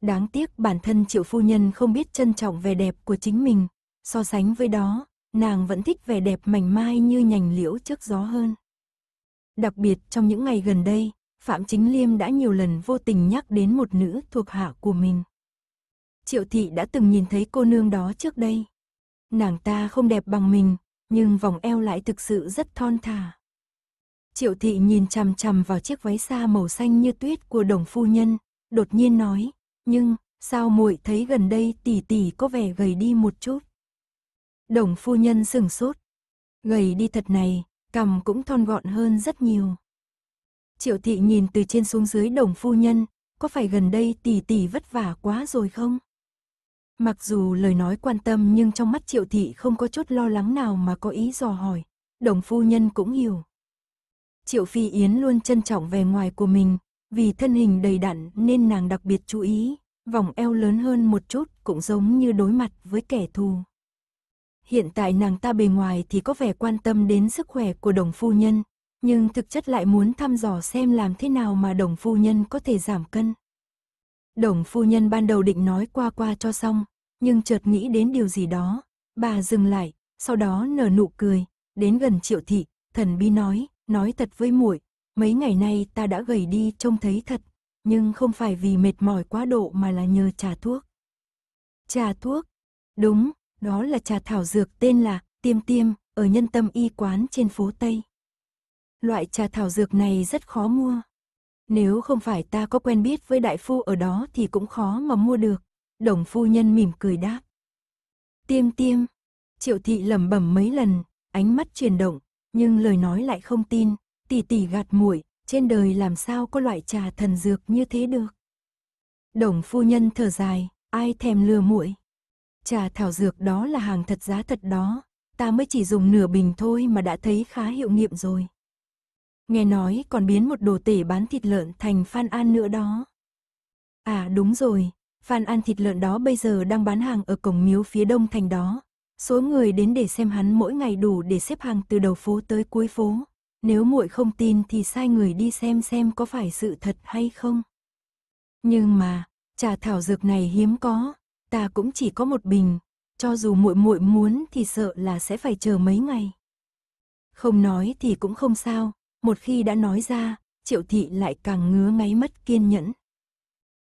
Đáng tiếc bản thân triệu phu nhân không biết trân trọng vẻ đẹp của chính mình, so sánh với đó, nàng vẫn thích vẻ đẹp mảnh mai như nhành liễu trước gió hơn. Đặc biệt trong những ngày gần đây, Phạm Chính Liêm đã nhiều lần vô tình nhắc đến một nữ thuộc hạ của mình. Triệu thị đã từng nhìn thấy cô nương đó trước đây. Nàng ta không đẹp bằng mình, nhưng vòng eo lại thực sự rất thon thả. Triệu thị nhìn chằm chằm vào chiếc váy xa màu xanh như tuyết của đồng phu nhân, đột nhiên nói, nhưng, sao muội thấy gần đây tỷ tỷ có vẻ gầy đi một chút. Đồng phu nhân sừng sốt. Gầy đi thật này, cằm cũng thon gọn hơn rất nhiều. Triệu thị nhìn từ trên xuống dưới đồng phu nhân, có phải gần đây tỷ tỷ vất vả quá rồi không? Mặc dù lời nói quan tâm nhưng trong mắt triệu thị không có chút lo lắng nào mà có ý dò hỏi. Đồng phu nhân cũng hiểu. Triệu Phi Yến luôn trân trọng về ngoài của mình, vì thân hình đầy đặn nên nàng đặc biệt chú ý, vòng eo lớn hơn một chút cũng giống như đối mặt với kẻ thù. Hiện tại nàng ta bề ngoài thì có vẻ quan tâm đến sức khỏe của đồng phu nhân, nhưng thực chất lại muốn thăm dò xem làm thế nào mà đồng phu nhân có thể giảm cân. Đồng phu nhân ban đầu định nói qua qua cho xong, nhưng chợt nghĩ đến điều gì đó. Bà dừng lại, sau đó nở nụ cười, đến gần triệu thị, thần bí nói, nói thật với muội mấy ngày nay ta đã gầy đi trông thấy thật, nhưng không phải vì mệt mỏi quá độ mà là nhờ trà thuốc. Trà thuốc? Đúng, đó là trà thảo dược tên là tiêm tiêm, ở nhân tâm y quán trên phố Tây. Loại trà thảo dược này rất khó mua. Nếu không phải ta có quen biết với đại phu ở đó thì cũng khó mà mua được. Đồng phu nhân mỉm cười đáp. Tiêm tiêm, triệu thị lẩm bẩm mấy lần, ánh mắt chuyển động, nhưng lời nói lại không tin, tỷ tỷ gạt muội, trên đời làm sao có loại trà thần dược như thế được. Đồng phu nhân thở dài, ai thèm lừa muội. Trà thảo dược đó là hàng thật giá thật đó, ta mới chỉ dùng nửa bình thôi mà đã thấy khá hiệu nghiệm rồi. Nghe nói còn biến một đồ tể bán thịt lợn thành Phan An nữa đó. À đúng rồi, Phan An thịt lợn đó bây giờ đang bán hàng ở cổng miếu phía đông thành đó. Số người đến để xem hắn mỗi ngày đủ để xếp hàng từ đầu phố tới cuối phố. Nếu muội không tin thì sai người đi xem xem có phải sự thật hay không. Nhưng mà, trà thảo dược này hiếm có, ta cũng chỉ có một bình, cho dù muội muội muốn thì sợ là sẽ phải chờ mấy ngày. Không nói thì cũng không sao, một khi đã nói ra, Triệu thị lại càng ngứa ngáy mất kiên nhẫn.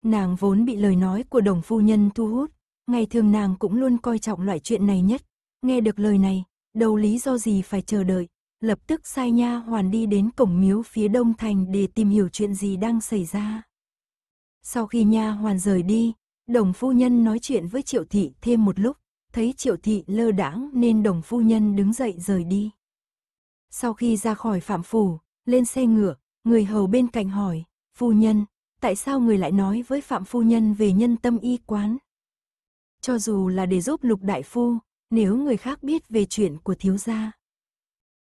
Nàng vốn bị lời nói của đồng phu nhân thu hút, ngày thường nàng cũng luôn coi trọng loại chuyện này nhất. Nghe được lời này, đầu lý do gì phải chờ đợi, lập tức sai nha hoàn đi đến cổng miếu phía đông thành để tìm hiểu chuyện gì đang xảy ra. Sau khi nha hoàn rời đi, đồng phu nhân nói chuyện với triệu thị thêm một lúc, thấy triệu thị lơ đãng nên đồng phu nhân đứng dậy rời đi. Sau khi ra khỏi phạm phủ, lên xe ngựa, người hầu bên cạnh hỏi, phu nhân, tại sao người lại nói với Phạm Phu Nhân về nhân tâm y quán? Cho dù là để giúp Lục Đại Phu, nếu người khác biết về chuyện của thiếu gia.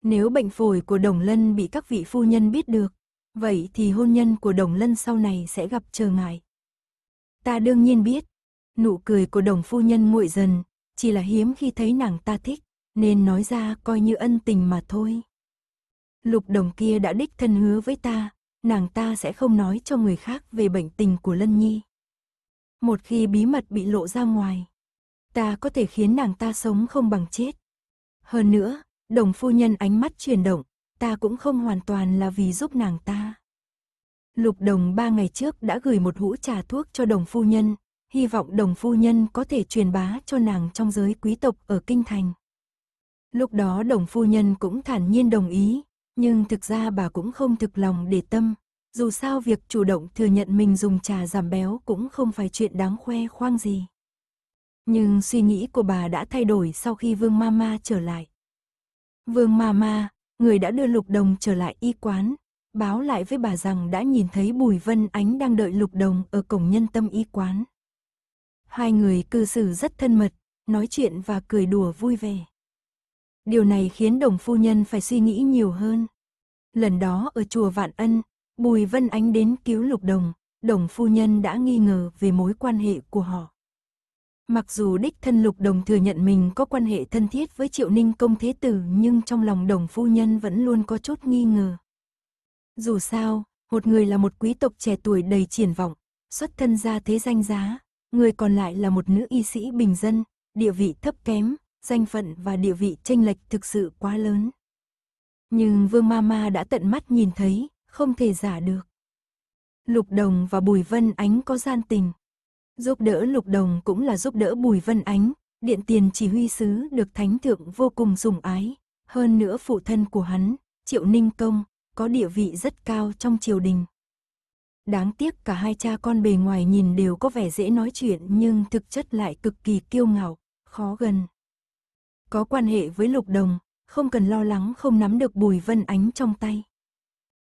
Nếu bệnh phổi của Đồng Lân bị các vị phu nhân biết được, vậy thì hôn nhân của Đồng Lân sau này sẽ gặp trở ngại. Ta đương nhiên biết, nụ cười của Đồng Phu Nhân nguội dần, chỉ là hiếm khi thấy nàng ta thích, nên nói ra coi như ân tình mà thôi. Lục đồng kia đã đích thân hứa với ta, nàng ta sẽ không nói cho người khác về bệnh tình của Lân Nhi. Một khi bí mật bị lộ ra ngoài, ta có thể khiến nàng ta sống không bằng chết. Hơn nữa, đồng phu nhân ánh mắt chuyển động, ta cũng không hoàn toàn là vì giúp nàng ta. Lục đồng ba ngày trước đã gửi một hũ trà thuốc cho đồng phu nhân, hy vọng đồng phu nhân có thể truyền bá cho nàng trong giới quý tộc ở Kinh Thành. Lúc đó đồng phu nhân cũng thản nhiên đồng ý, nhưng thực ra bà cũng không thực lòng để tâm. Dù sao việc chủ động thừa nhận mình dùng trà giảm béo cũng không phải chuyện đáng khoe khoang gì. Nhưng suy nghĩ của bà đã thay đổi sau khi Vương Mama trở lại. Vương Mama, người đã đưa Lục Đồng trở lại y quán, báo lại với bà rằng đã nhìn thấy Bùi Vân Ánh đang đợi Lục Đồng ở cổng nhân tâm y quán. Hai người cư xử rất thân mật, nói chuyện và cười đùa vui vẻ. Điều này khiến đồng phu nhân phải suy nghĩ nhiều hơn. Lần đó ở chùa Vạn Ân, Bùi Vân Ánh đến cứu lục đồng, đồng phu nhân đã nghi ngờ về mối quan hệ của họ. Mặc dù đích thân lục đồng thừa nhận mình có quan hệ thân thiết với triệu ninh công thế tử nhưng trong lòng đồng phu nhân vẫn luôn có chút nghi ngờ. Dù sao, một người là một quý tộc trẻ tuổi đầy triển vọng, xuất thân ra thế danh giá, người còn lại là một nữ y sĩ bình dân, địa vị thấp kém, danh phận và địa vị tranh lệch thực sự quá lớn. Nhưng Vương Mama đã tận mắt nhìn thấy, không thể giả được. Lục Đồng và Bùi Vân Ánh có gian tình. Giúp đỡ Lục Đồng cũng là giúp đỡ Bùi Vân Ánh, điện tiền chỉ huy sứ được thánh thượng vô cùng sủng ái, hơn nữa phụ thân của hắn, Triệu Ninh Công, có địa vị rất cao trong triều đình. Đáng tiếc cả hai cha con bề ngoài nhìn đều có vẻ dễ nói chuyện nhưng thực chất lại cực kỳ kiêu ngạo, khó gần có quan hệ với lục đồng, không cần lo lắng không nắm được bùi vân ánh trong tay.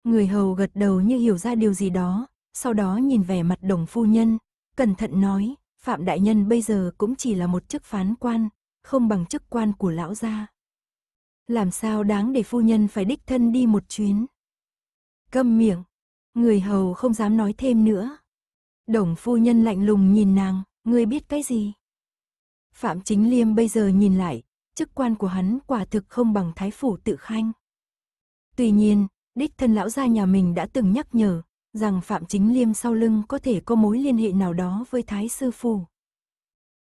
Người hầu gật đầu như hiểu ra điều gì đó, sau đó nhìn vẻ mặt đồng phu nhân, cẩn thận nói, Phạm Đại Nhân bây giờ cũng chỉ là một chức phán quan, không bằng chức quan của lão gia. Làm sao đáng để phu nhân phải đích thân đi một chuyến? Câm miệng, người hầu không dám nói thêm nữa. Đồng phu nhân lạnh lùng nhìn nàng, ngươi biết cái gì? Phạm Chính Liêm bây giờ nhìn lại, chức quan của hắn quả thực không bằng thái phủ tự khanh. Tuy nhiên, đích thân lão gia nhà mình đã từng nhắc nhở rằng Phạm Chính Liêm sau lưng có thể có mối liên hệ nào đó với thái sư phủ.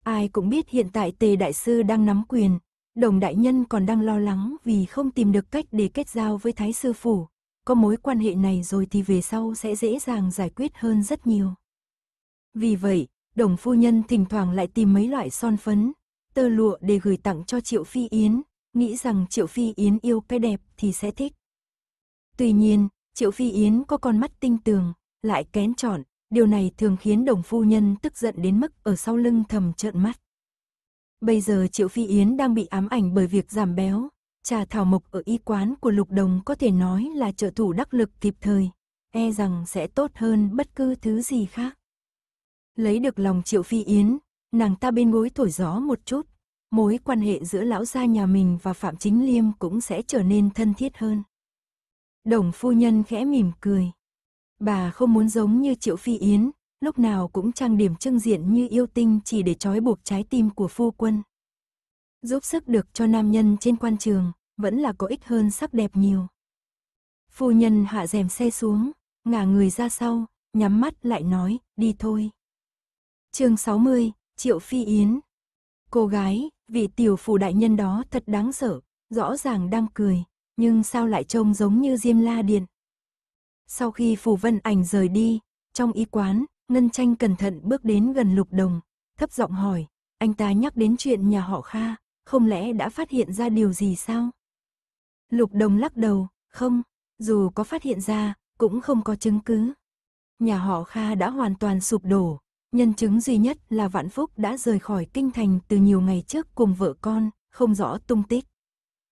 Ai cũng biết hiện tại tề đại sư đang nắm quyền, đồng đại nhân còn đang lo lắng vì không tìm được cách để kết giao với thái sư phủ. Có mối quan hệ này rồi thì về sau sẽ dễ dàng giải quyết hơn rất nhiều. Vì vậy, đồng phu nhân thỉnh thoảng lại tìm mấy loại son phấn, tơ lụa để gửi tặng cho Triệu Phi Yến, nghĩ rằng Triệu Phi Yến yêu cái đẹp thì sẽ thích. Tuy nhiên, Triệu Phi Yến có con mắt tinh tường, lại kén chọn, điều này thường khiến đồng phu nhân tức giận đến mức ở sau lưng thầm trợn mắt. Bây giờ Triệu Phi Yến đang bị ám ảnh bởi việc giảm béo, trà thảo mộc ở y quán của Lục Đồng có thể nói là trợ thủ đắc lực kịp thời, e rằng sẽ tốt hơn bất cứ thứ gì khác. Lấy được lòng Triệu Phi Yến, Nàng ta bên gối thổi gió một chút, mối quan hệ giữa lão gia nhà mình và Phạm Chính Liêm cũng sẽ trở nên thân thiết hơn. Đồng phu nhân khẽ mỉm cười. Bà không muốn giống như Triệu Phi Yến, lúc nào cũng trang điểm trưng diện như yêu tinh chỉ để trói buộc trái tim của phu quân. Giúp sức được cho nam nhân trên quan trường, vẫn là có ích hơn sắc đẹp nhiều. Phu nhân hạ rèm xe xuống, ngả người ra sau, nhắm mắt lại nói, đi thôi. chương 60, Triệu Phi Yến. Cô gái, vị tiểu phủ đại nhân đó thật đáng sợ, rõ ràng đang cười, nhưng sao lại trông giống như Diêm La Điền. Sau khi phù vân ảnh rời đi, trong y quán, Ngân Tranh cẩn thận bước đến gần Lục Đồng, thấp giọng hỏi, anh ta nhắc đến chuyện nhà họ Kha, không lẽ đã phát hiện ra điều gì sao? Lục Đồng lắc đầu, không, dù có phát hiện ra, cũng không có chứng cứ. Nhà họ Kha đã hoàn toàn sụp đổ, Nhân chứng duy nhất là Vạn Phúc đã rời khỏi kinh thành từ nhiều ngày trước cùng vợ con, không rõ tung tích.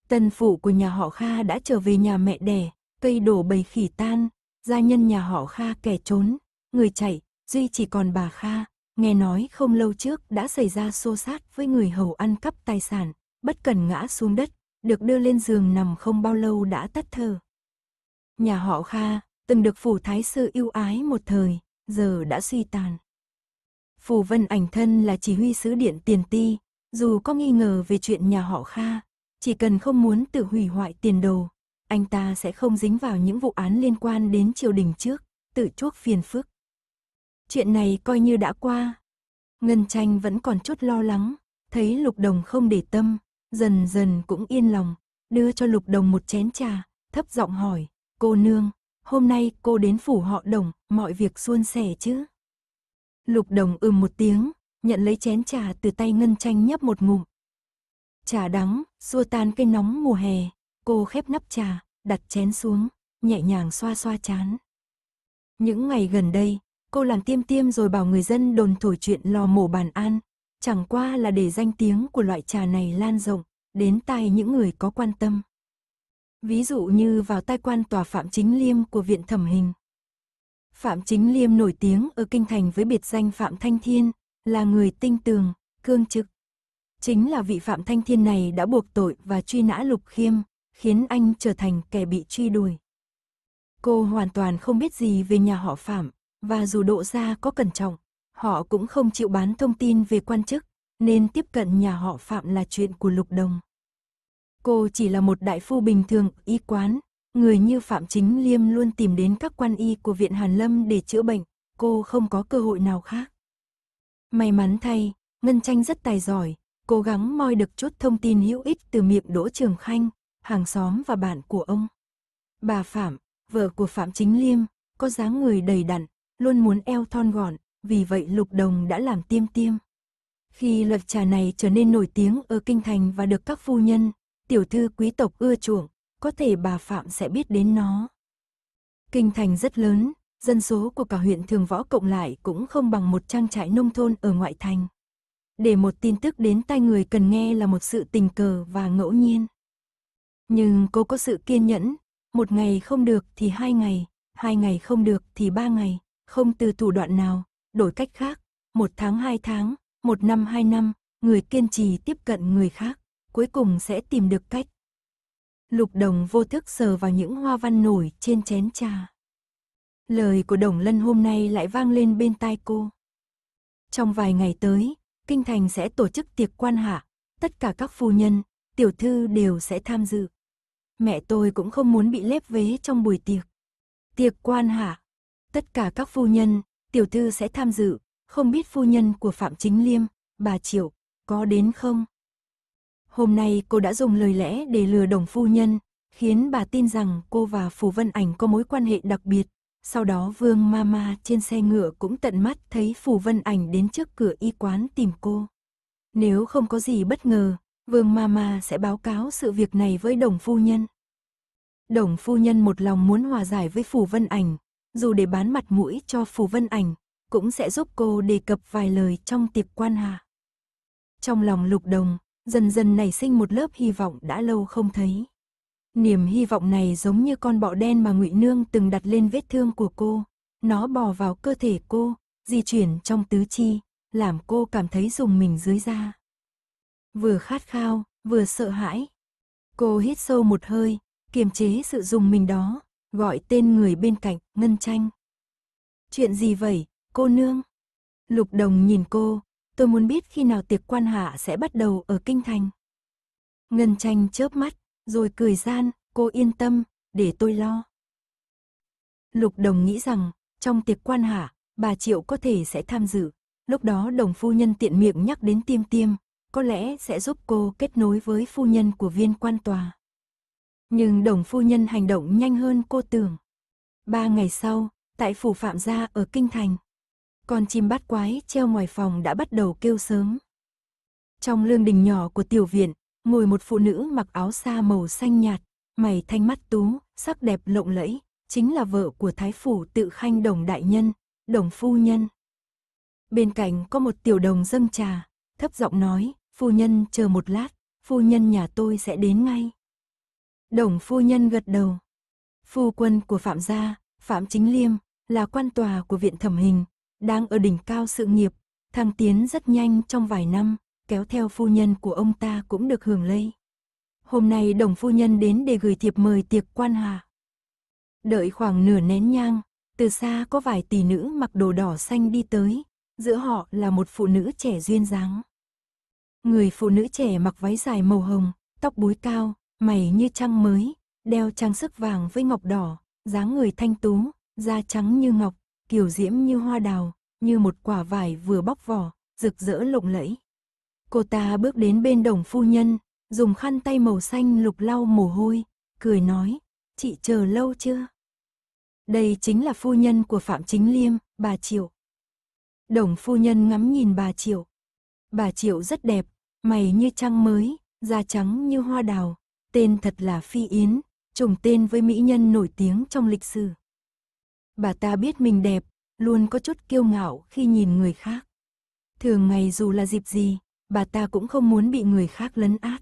Tân phụ của nhà họ Kha đã trở về nhà mẹ đẻ, cây đổ bầy khỉ tan, gia nhân nhà họ Kha kẻ trốn, người chạy, duy chỉ còn bà Kha, nghe nói không lâu trước đã xảy ra xô xát với người hầu ăn cắp tài sản, bất cần ngã xuống đất, được đưa lên giường nằm không bao lâu đã tắt thở. Nhà họ Kha từng được phủ thái sư yêu ái một thời, giờ đã suy tàn. Phù Vân Ảnh thân là chỉ huy sứ điện tiền ti, dù có nghi ngờ về chuyện nhà họ Kha, chỉ cần không muốn tự hủy hoại tiền đồ, anh ta sẽ không dính vào những vụ án liên quan đến triều đình trước, tự chuốc phiền phức. Chuyện này coi như đã qua. Ngân tranh vẫn còn chút lo lắng, thấy Lục Đồng không để tâm, dần dần cũng yên lòng, đưa cho Lục Đồng một chén trà, thấp giọng hỏi, cô nương, hôm nay cô đến phủ họ đồng, mọi việc suôn sẻ chứ? Lục đồng ưm một tiếng, nhận lấy chén trà từ tay ngân tranh nhấp một ngụm. Trà đắng, xua tan cái nóng mùa hè, cô khép nắp trà, đặt chén xuống, nhẹ nhàng xoa xoa chán. Những ngày gần đây, cô làm tiêm tiêm rồi bảo người dân đồn thổi chuyện lò mổ bàn an, chẳng qua là để danh tiếng của loại trà này lan rộng, đến tai những người có quan tâm. Ví dụ như vào tai quan tòa phạm chính liêm của viện thẩm hình. Phạm Chính Liêm nổi tiếng ở Kinh Thành với biệt danh Phạm Thanh Thiên, là người tinh tường, cương trực. Chính là vị Phạm Thanh Thiên này đã buộc tội và truy nã Lục Khiêm, khiến anh trở thành kẻ bị truy đuổi. Cô hoàn toàn không biết gì về nhà họ Phạm, và dù độ ra có cẩn trọng, họ cũng không chịu bán thông tin về quan chức, nên tiếp cận nhà họ Phạm là chuyện của Lục Đồng. Cô chỉ là một đại phu bình thường, y quán, Người như Phạm Chính Liêm luôn tìm đến các quan y của Viện Hàn Lâm để chữa bệnh, cô không có cơ hội nào khác. May mắn thay, Ngân Tranh rất tài giỏi, cố gắng moi được chút thông tin hữu ích từ miệng Đỗ Trường Khanh, hàng xóm và bạn của ông. Bà Phạm, vợ của Phạm Chính Liêm, có dáng người đầy đặn, luôn muốn eo thon gọn, vì vậy Lục Đồng đã làm tiêm tiêm. Khi luật trà này trở nên nổi tiếng ở kinh thành và được các phu nhân, tiểu thư quý tộc ưa chuộng, có thể bà Phạm sẽ biết đến nó. Kinh thành rất lớn, dân số của cả huyện Thường Võ cộng lại cũng không bằng một trang trại nông thôn ở ngoại thành. Để một tin tức đến tai người cần nghe là một sự tình cờ và ngẫu nhiên. Nhưng cô có sự kiên nhẫn, một ngày không được thì hai ngày, hai ngày không được thì ba ngày, không từ thủ đoạn nào, đổi cách khác, một tháng hai tháng, một năm hai năm, người kiên trì tiếp cận người khác, cuối cùng sẽ tìm được cách. Lục Đồng vô thức sờ vào những hoa văn nổi trên chén trà. Lời của Đồng Lân hôm nay lại vang lên bên tai cô. Trong vài ngày tới, Kinh Thành sẽ tổ chức tiệc quan hạ, tất cả các phu nhân, tiểu thư đều sẽ tham dự. Mẹ tôi cũng không muốn bị lép vế trong buổi tiệc. Tiệc quan hạ, tất cả các phu nhân, tiểu thư sẽ tham dự, không biết phu nhân của Phạm Chính Liêm, bà Triệu, có đến không? Hôm nay cô đã dùng lời lẽ để lừa đồng phu nhân, khiến bà tin rằng cô và Phù Vân Ảnh có mối quan hệ đặc biệt. Sau đó Vương Mama trên xe ngựa cũng tận mắt thấy Phù Vân Ảnh đến trước cửa y quán tìm cô. Nếu không có gì bất ngờ, Vương Mama sẽ báo cáo sự việc này với đồng phu nhân. Đồng phu nhân một lòng muốn hòa giải với Phù Vân Ảnh, dù để bán mặt mũi cho Phù Vân Ảnh, cũng sẽ giúp cô đề cập vài lời trong tiệc quan hà. Trong lòng lục đồng, dần dần nảy sinh một lớp hy vọng đã lâu không thấy. Niềm hy vọng này giống như con bọ đen mà Ngụy Nương từng đặt lên vết thương của cô, nó bò vào cơ thể cô, di chuyển trong tứ chi, làm cô cảm thấy dùng mình dưới da. Vừa khát khao, vừa sợ hãi. Cô hít sâu một hơi, kiềm chế sự dùng mình đó, gọi tên người bên cạnh, Ngân Tranh. Chuyện gì vậy, cô nương? Lục Đồng nhìn cô, tôi muốn biết khi nào tiệc quan hạ sẽ bắt đầu ở kinh thành. Ngân tranh chớp mắt, rồi cười gian, cô yên tâm, để tôi lo. Lục đồng nghĩ rằng, trong tiệc quan hạ, bà Triệu có thể sẽ tham dự. Lúc đó đồng phu nhân tiện miệng nhắc đến tiêm tiêm, có lẽ sẽ giúp cô kết nối với phu nhân của viên quan tòa. Nhưng đồng phu nhân hành động nhanh hơn cô tưởng. Ba ngày sau, tại phủ Phạm Gia ở Kinh Thành. Con chim bát quái treo ngoài phòng đã bắt đầu kêu sớm. Trong lương đình nhỏ của tiểu viện, ngồi một phụ nữ mặc áo sa màu xanh nhạt, mày thanh mắt tú, sắc đẹp lộng lẫy, chính là vợ của thái phủ tự khanh đồng đại nhân, đồng phu nhân. Bên cạnh có một tiểu đồng dâng trà, thấp giọng nói, phu nhân chờ một lát, phu nhân nhà tôi sẽ đến ngay. Đồng phu nhân gật đầu. Phu quân của Phạm gia, Phạm Chính Liêm, là quan tòa của viện thẩm hình, đang ở đỉnh cao sự nghiệp, thăng tiến rất nhanh trong vài năm, kéo theo phu nhân của ông ta cũng được hưởng lây. Hôm nay đồng phu nhân đến để gửi thiệp mời tiệc quan hòa. Đợi khoảng nửa nén nhang, từ xa có vài tỷ nữ mặc đồ đỏ xanh đi tới, giữa họ là một phụ nữ trẻ duyên dáng. Người phụ nữ trẻ mặc váy dài màu hồng, tóc búi cao, mày như trăng mới, đeo trang sức vàng với ngọc đỏ, dáng người thanh tú, da trắng như ngọc, kiều diễm như hoa đào, như một quả vải vừa bóc vỏ, rực rỡ lộng lẫy. Cô ta bước đến bên đồng phu nhân, dùng khăn tay màu xanh lục lau mồ hôi, cười nói, chị chờ lâu chưa? Đây chính là phu nhân của Phạm Chính Liêm, bà Triệu. Đồng phu nhân ngắm nhìn bà Triệu. Bà Triệu rất đẹp, mày như trăng mới, da trắng như hoa đào, tên thật là Phi Yến, trùng tên với mỹ nhân nổi tiếng trong lịch sử. Bà ta biết mình đẹp, luôn có chút kiêu ngạo khi nhìn người khác. Thường ngày dù là dịp gì, bà ta cũng không muốn bị người khác lấn át.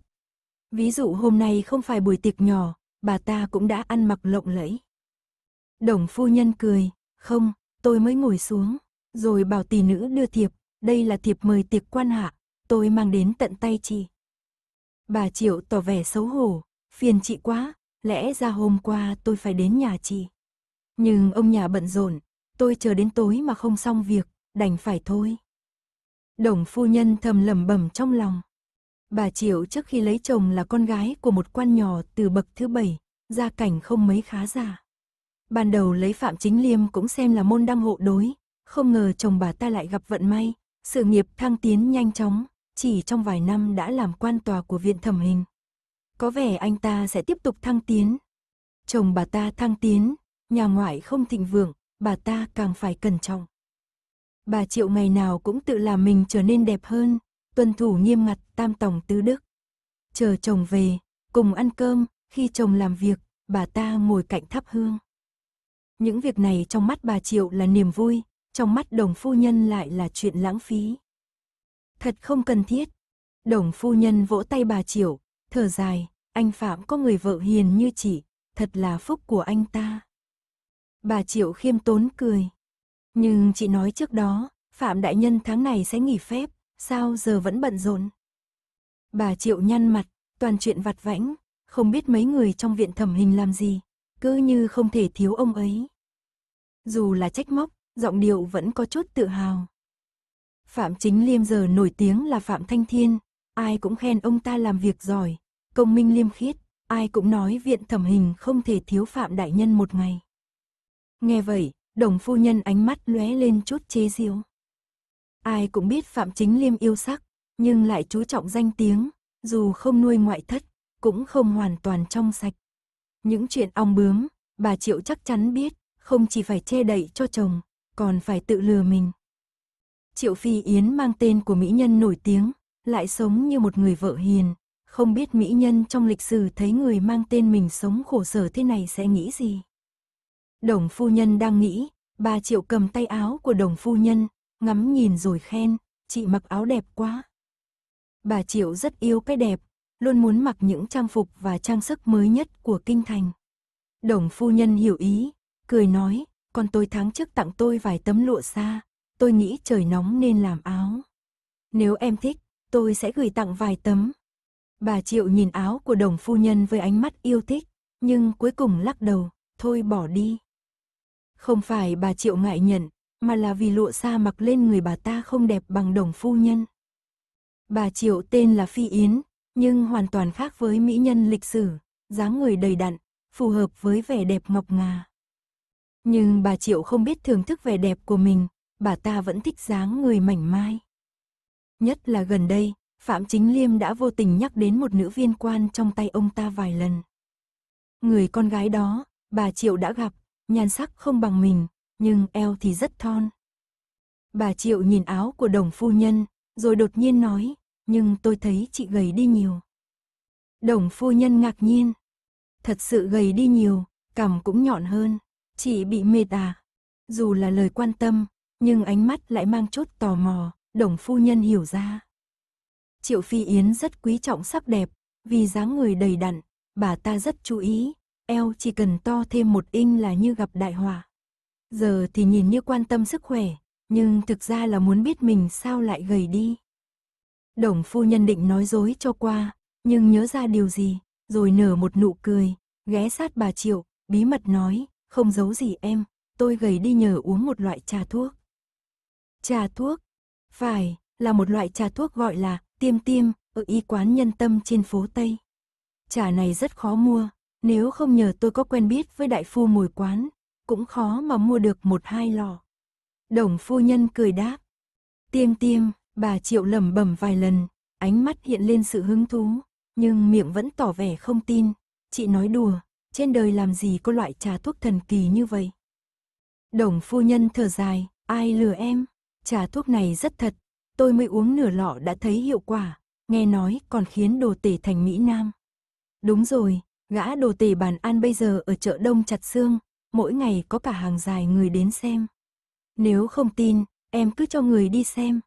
Ví dụ hôm nay không phải buổi tiệc nhỏ, bà ta cũng đã ăn mặc lộng lẫy. Đồng phu nhân cười, không, tôi mới ngồi xuống, rồi bảo tỷ nữ đưa thiệp, đây là thiệp mời tiệc quan hạ, tôi mang đến tận tay chị. Bà Triệu tỏ vẻ xấu hổ, phiền chị quá, lẽ ra hôm qua tôi phải đến nhà chị. Nhưng ông nhà bận rộn, tôi chờ đến tối mà không xong việc, đành phải thôi. Đồng phu nhân thầm lẩm bẩm trong lòng. Bà Triệu trước khi lấy chồng là con gái của một quan nhỏ từ bậc thứ bảy, gia cảnh không mấy khá giả. Ban đầu lấy Phạm Chính Liêm cũng xem là môn đăng hộ đối, không ngờ chồng bà ta lại gặp vận may, sự nghiệp thăng tiến nhanh chóng, chỉ trong vài năm đã làm quan tòa của viện thẩm hình. Có vẻ anh ta sẽ tiếp tục thăng tiến. Chồng bà ta thăng tiến, nhà ngoại không thịnh vượng, bà ta càng phải cẩn trọng. Bà Triệu ngày nào cũng tự làm mình trở nên đẹp hơn, tuân thủ nghiêm ngặt tam tòng tứ đức. Chờ chồng về, cùng ăn cơm, khi chồng làm việc, bà ta ngồi cạnh thắp hương. Những việc này trong mắt bà Triệu là niềm vui, trong mắt đồng phu nhân lại là chuyện lãng phí. Thật không cần thiết. Đồng phu nhân vỗ tay bà Triệu, thở dài, anh Phạm có người vợ hiền như chị, thật là phúc của anh ta. Bà Triệu khiêm tốn cười. Nhưng chị nói trước đó, Phạm Đại Nhân tháng này sẽ nghỉ phép, sao giờ vẫn bận rộn? Bà Triệu nhăn mặt, toàn chuyện vặt vãnh, không biết mấy người trong viện thẩm hình làm gì, cứ như không thể thiếu ông ấy. Dù là trách móc, giọng điệu vẫn có chút tự hào. Phạm Chính Liêm giờ nổi tiếng là Phạm Thanh Thiên, ai cũng khen ông ta làm việc giỏi, công minh liêm khiết, ai cũng nói viện thẩm hình không thể thiếu Phạm Đại Nhân một ngày. Nghe vậy, đồng phu nhân ánh mắt lóe lên chút chế giễu. Ai cũng biết Phạm Chính Liêm yêu sắc, nhưng lại chú trọng danh tiếng, dù không nuôi ngoại thất, cũng không hoàn toàn trong sạch. Những chuyện ong bướm, bà Triệu chắc chắn biết, không chỉ phải che đậy cho chồng, còn phải tự lừa mình. Triệu Phi Yến mang tên của mỹ nhân nổi tiếng, lại sống như một người vợ hiền, không biết mỹ nhân trong lịch sử thấy người mang tên mình sống khổ sở thế này sẽ nghĩ gì. Đồng phu nhân đang nghĩ, bà Triệu cầm tay áo của đồng phu nhân, ngắm nhìn rồi khen, chị mặc áo đẹp quá. Bà Triệu rất yêu cái đẹp, luôn muốn mặc những trang phục và trang sức mới nhất của kinh thành. Đồng phu nhân hiểu ý, cười nói, con tôi tháng trước tặng tôi vài tấm lụa xa, tôi nghĩ trời nóng nên làm áo. Nếu em thích, tôi sẽ gửi tặng vài tấm. Bà Triệu nhìn áo của đồng phu nhân với ánh mắt yêu thích, nhưng cuối cùng lắc đầu, thôi bỏ đi. Không phải bà Triệu ngại nhận, mà là vì lụa xa mặc lên người bà ta không đẹp bằng đồng phu nhân. Bà Triệu tên là Phi Yến, nhưng hoàn toàn khác với mỹ nhân lịch sử, dáng người đầy đặn, phù hợp với vẻ đẹp ngọc ngà. Nhưng bà Triệu không biết thưởng thức vẻ đẹp của mình, bà ta vẫn thích dáng người mảnh mai. Nhất là gần đây, Phạm Chính Liêm đã vô tình nhắc đến một nữ viên quan trong tay ông ta vài lần. Người con gái đó, bà Triệu đã gặp, nhan sắc không bằng mình, nhưng eo thì rất thon. Bà Triệu nhìn áo của đồng phu nhân, rồi đột nhiên nói, nhưng tôi thấy chị gầy đi nhiều. Đồng phu nhân ngạc nhiên, thật sự gầy đi nhiều, cằm cũng nhọn hơn, chị bị mệt à. Dù là lời quan tâm, nhưng ánh mắt lại mang chút tò mò, đồng phu nhân hiểu ra. Triệu Phi Yến rất quý trọng sắc đẹp, vì dáng người đầy đặn, bà ta rất chú ý, eo chỉ cần to thêm một inch là như gặp đại họa. Giờ thì nhìn như quan tâm sức khỏe, nhưng thực ra là muốn biết mình sao lại gầy đi. Đồng phu nhân định nói dối cho qua, nhưng nhớ ra điều gì, rồi nở một nụ cười, ghé sát bà Triệu, bí mật nói, không giấu gì em, tôi gầy đi nhờ uống một loại trà thuốc. Trà thuốc? Phải, là một loại trà thuốc gọi là tiêm tiêm, ở y quán nhân tâm trên phố Tây. Trà này rất khó mua, nếu không nhờ tôi có quen biết với đại phu mùi quán, cũng khó mà mua được một hai lọ. Đồng phu nhân cười đáp. Tiêm tiêm, bà triệu lẩm bẩm vài lần, ánh mắt hiện lên sự hứng thú, nhưng miệng vẫn tỏ vẻ không tin. Chị nói đùa, trên đời làm gì có loại trà thuốc thần kỳ như vậy. Đồng phu nhân thở dài, ai lừa em, trà thuốc này rất thật, tôi mới uống nửa lọ đã thấy hiệu quả, nghe nói còn khiến đồ tể thành Mỹ Nam. Đúng rồi, Gã đồ tể bàn ăn bây giờ ở chợ Đông chặt xương, mỗi ngày có cả hàng dài người đến xem. Nếu không tin, em cứ cho người đi xem.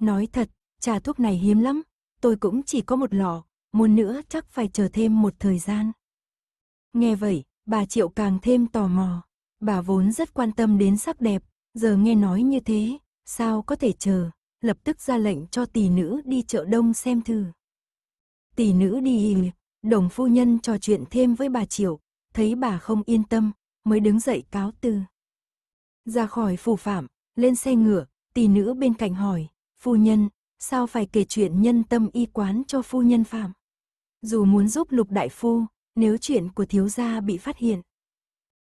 Nói thật, trà thuốc này hiếm lắm, tôi cũng chỉ có một lọ, muốn nữa chắc phải chờ thêm một thời gian. Nghe vậy, bà Triệu càng thêm tò mò. Bà vốn rất quan tâm đến sắc đẹp, giờ nghe nói như thế, sao có thể chờ, lập tức ra lệnh cho tỷ nữ đi chợ đông xem thử. Tỷ nữ đi Đồng phu nhân trò chuyện thêm với bà Triệu, thấy bà không yên tâm, mới đứng dậy cáo từ. Ra khỏi phủ phạm, lên xe ngựa, tỷ nữ bên cạnh hỏi, phu nhân, sao phải kể chuyện nhân tâm y quán cho phu nhân phạm? Dù muốn giúp lục đại phu, nếu chuyện của thiếu gia bị phát hiện.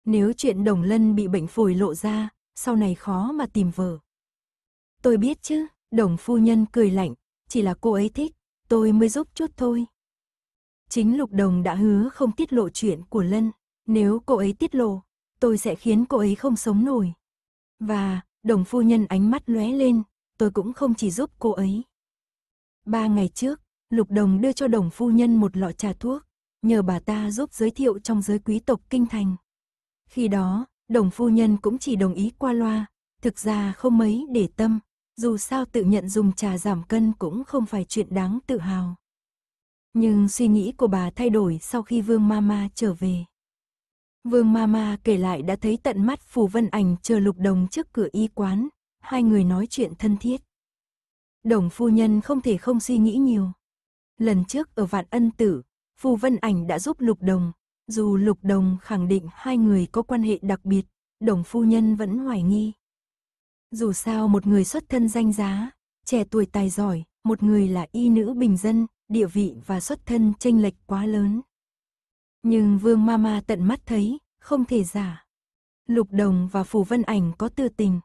Nếu chuyện đồng lân bị bệnh phổi lộ ra, sau này khó mà tìm vợ. Tôi biết chứ, đồng phu nhân cười lạnh, chỉ là cô ấy thích, tôi mới giúp chút thôi, Chính Lục Đồng đã hứa không tiết lộ chuyện của Lân. Nếu cô ấy tiết lộ, tôi sẽ khiến cô ấy không sống nổi. Và, đồng phu nhân ánh mắt lóe lên, tôi cũng không chỉ giúp cô ấy. Ba ngày trước, Lục Đồng đưa cho đồng phu nhân một lọ trà thuốc, nhờ bà ta giúp giới thiệu trong giới quý tộc kinh thành. Khi đó, đồng phu nhân cũng chỉ đồng ý qua loa, thực ra không mấy để tâm, dù sao tự nhận dùng trà giảm cân cũng không phải chuyện đáng tự hào. Nhưng suy nghĩ của bà thay đổi sau khi Vương Mama trở về. Vương Mama kể lại đã thấy tận mắt Phù Vân Ảnh chờ Lục Đồng trước cửa y quán, hai người nói chuyện thân thiết. Đồng phu nhân không thể không suy nghĩ nhiều. Lần trước ở Vạn Ân Tử, Phù Vân Ảnh đã giúp Lục Đồng, dù Lục Đồng khẳng định hai người có quan hệ đặc biệt, Đồng phu nhân vẫn hoài nghi. Dù sao một người xuất thân danh giá, trẻ tuổi tài giỏi, một người là y nữ bình dân, địa vị và xuất thân chênh lệch quá lớn. Nhưng Vương Mama tận mắt thấy, không thể giả. Lục Đồng và Phù Vân Ảnh có tư tình.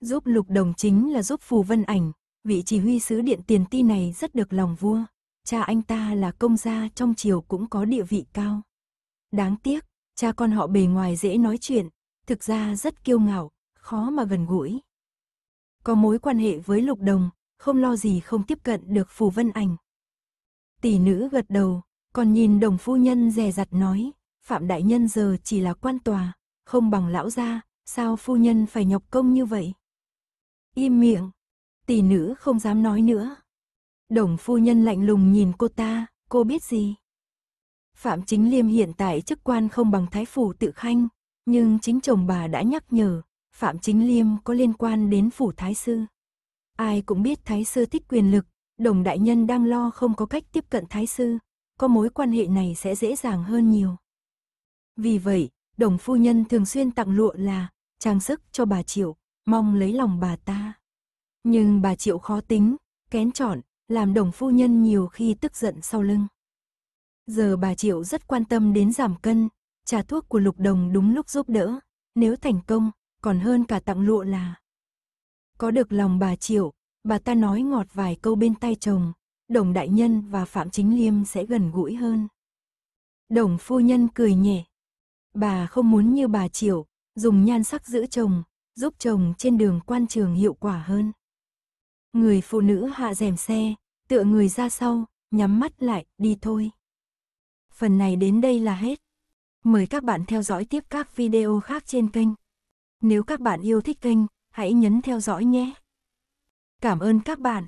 Giúp Lục Đồng chính là giúp Phù Vân Ảnh, vị chỉ huy sứ điện tiền ti này rất được lòng vua. Cha anh ta là công gia trong triều cũng có địa vị cao. Đáng tiếc, cha con họ bề ngoài dễ nói chuyện, thực ra rất kiêu ngạo, khó mà gần gũi. Có mối quan hệ với Lục Đồng, không lo gì không tiếp cận được Phù Vân Ảnh. Tỷ nữ gật đầu, còn nhìn đồng phu nhân dè dặt nói, Phạm Đại Nhân giờ chỉ là quan tòa, không bằng lão gia, sao phu nhân phải nhọc công như vậy? Im miệng, tỷ nữ không dám nói nữa. Đồng phu nhân lạnh lùng nhìn cô ta, cô biết gì? Phạm Chính Liêm hiện tại chức quan không bằng Thái Phủ tự khanh, nhưng chính chồng bà đã nhắc nhở, Phạm Chính Liêm có liên quan đến Phủ Thái Sư. Ai cũng biết Thái Sư thích quyền lực, đồng đại nhân đang lo không có cách tiếp cận thái sư, có mối quan hệ này sẽ dễ dàng hơn nhiều. Vì vậy, đồng phu nhân thường xuyên tặng lụa là trang sức cho bà Triệu, mong lấy lòng bà ta. Nhưng bà Triệu khó tính, kén chọn, làm đồng phu nhân nhiều khi tức giận sau lưng. Giờ bà Triệu rất quan tâm đến giảm cân, trà thuốc của lục đồng đúng lúc giúp đỡ, nếu thành công, còn hơn cả tặng lụa là. Có được lòng bà Triệu, bà ta nói ngọt vài câu bên tay chồng, đồng đại nhân và Phạm Chính Liêm sẽ gần gũi hơn. Đồng phu nhân cười nhẹ. Bà không muốn như bà Triệu, dùng nhan sắc giữ chồng, giúp chồng trên đường quan trường hiệu quả hơn. Người phụ nữ hạ rèm xe, tựa người ra sau, nhắm mắt lại, đi thôi. Phần này đến đây là hết. Mời các bạn theo dõi tiếp các video khác trên kênh. Nếu các bạn yêu thích kênh, hãy nhấn theo dõi nhé. Cảm ơn các bạn.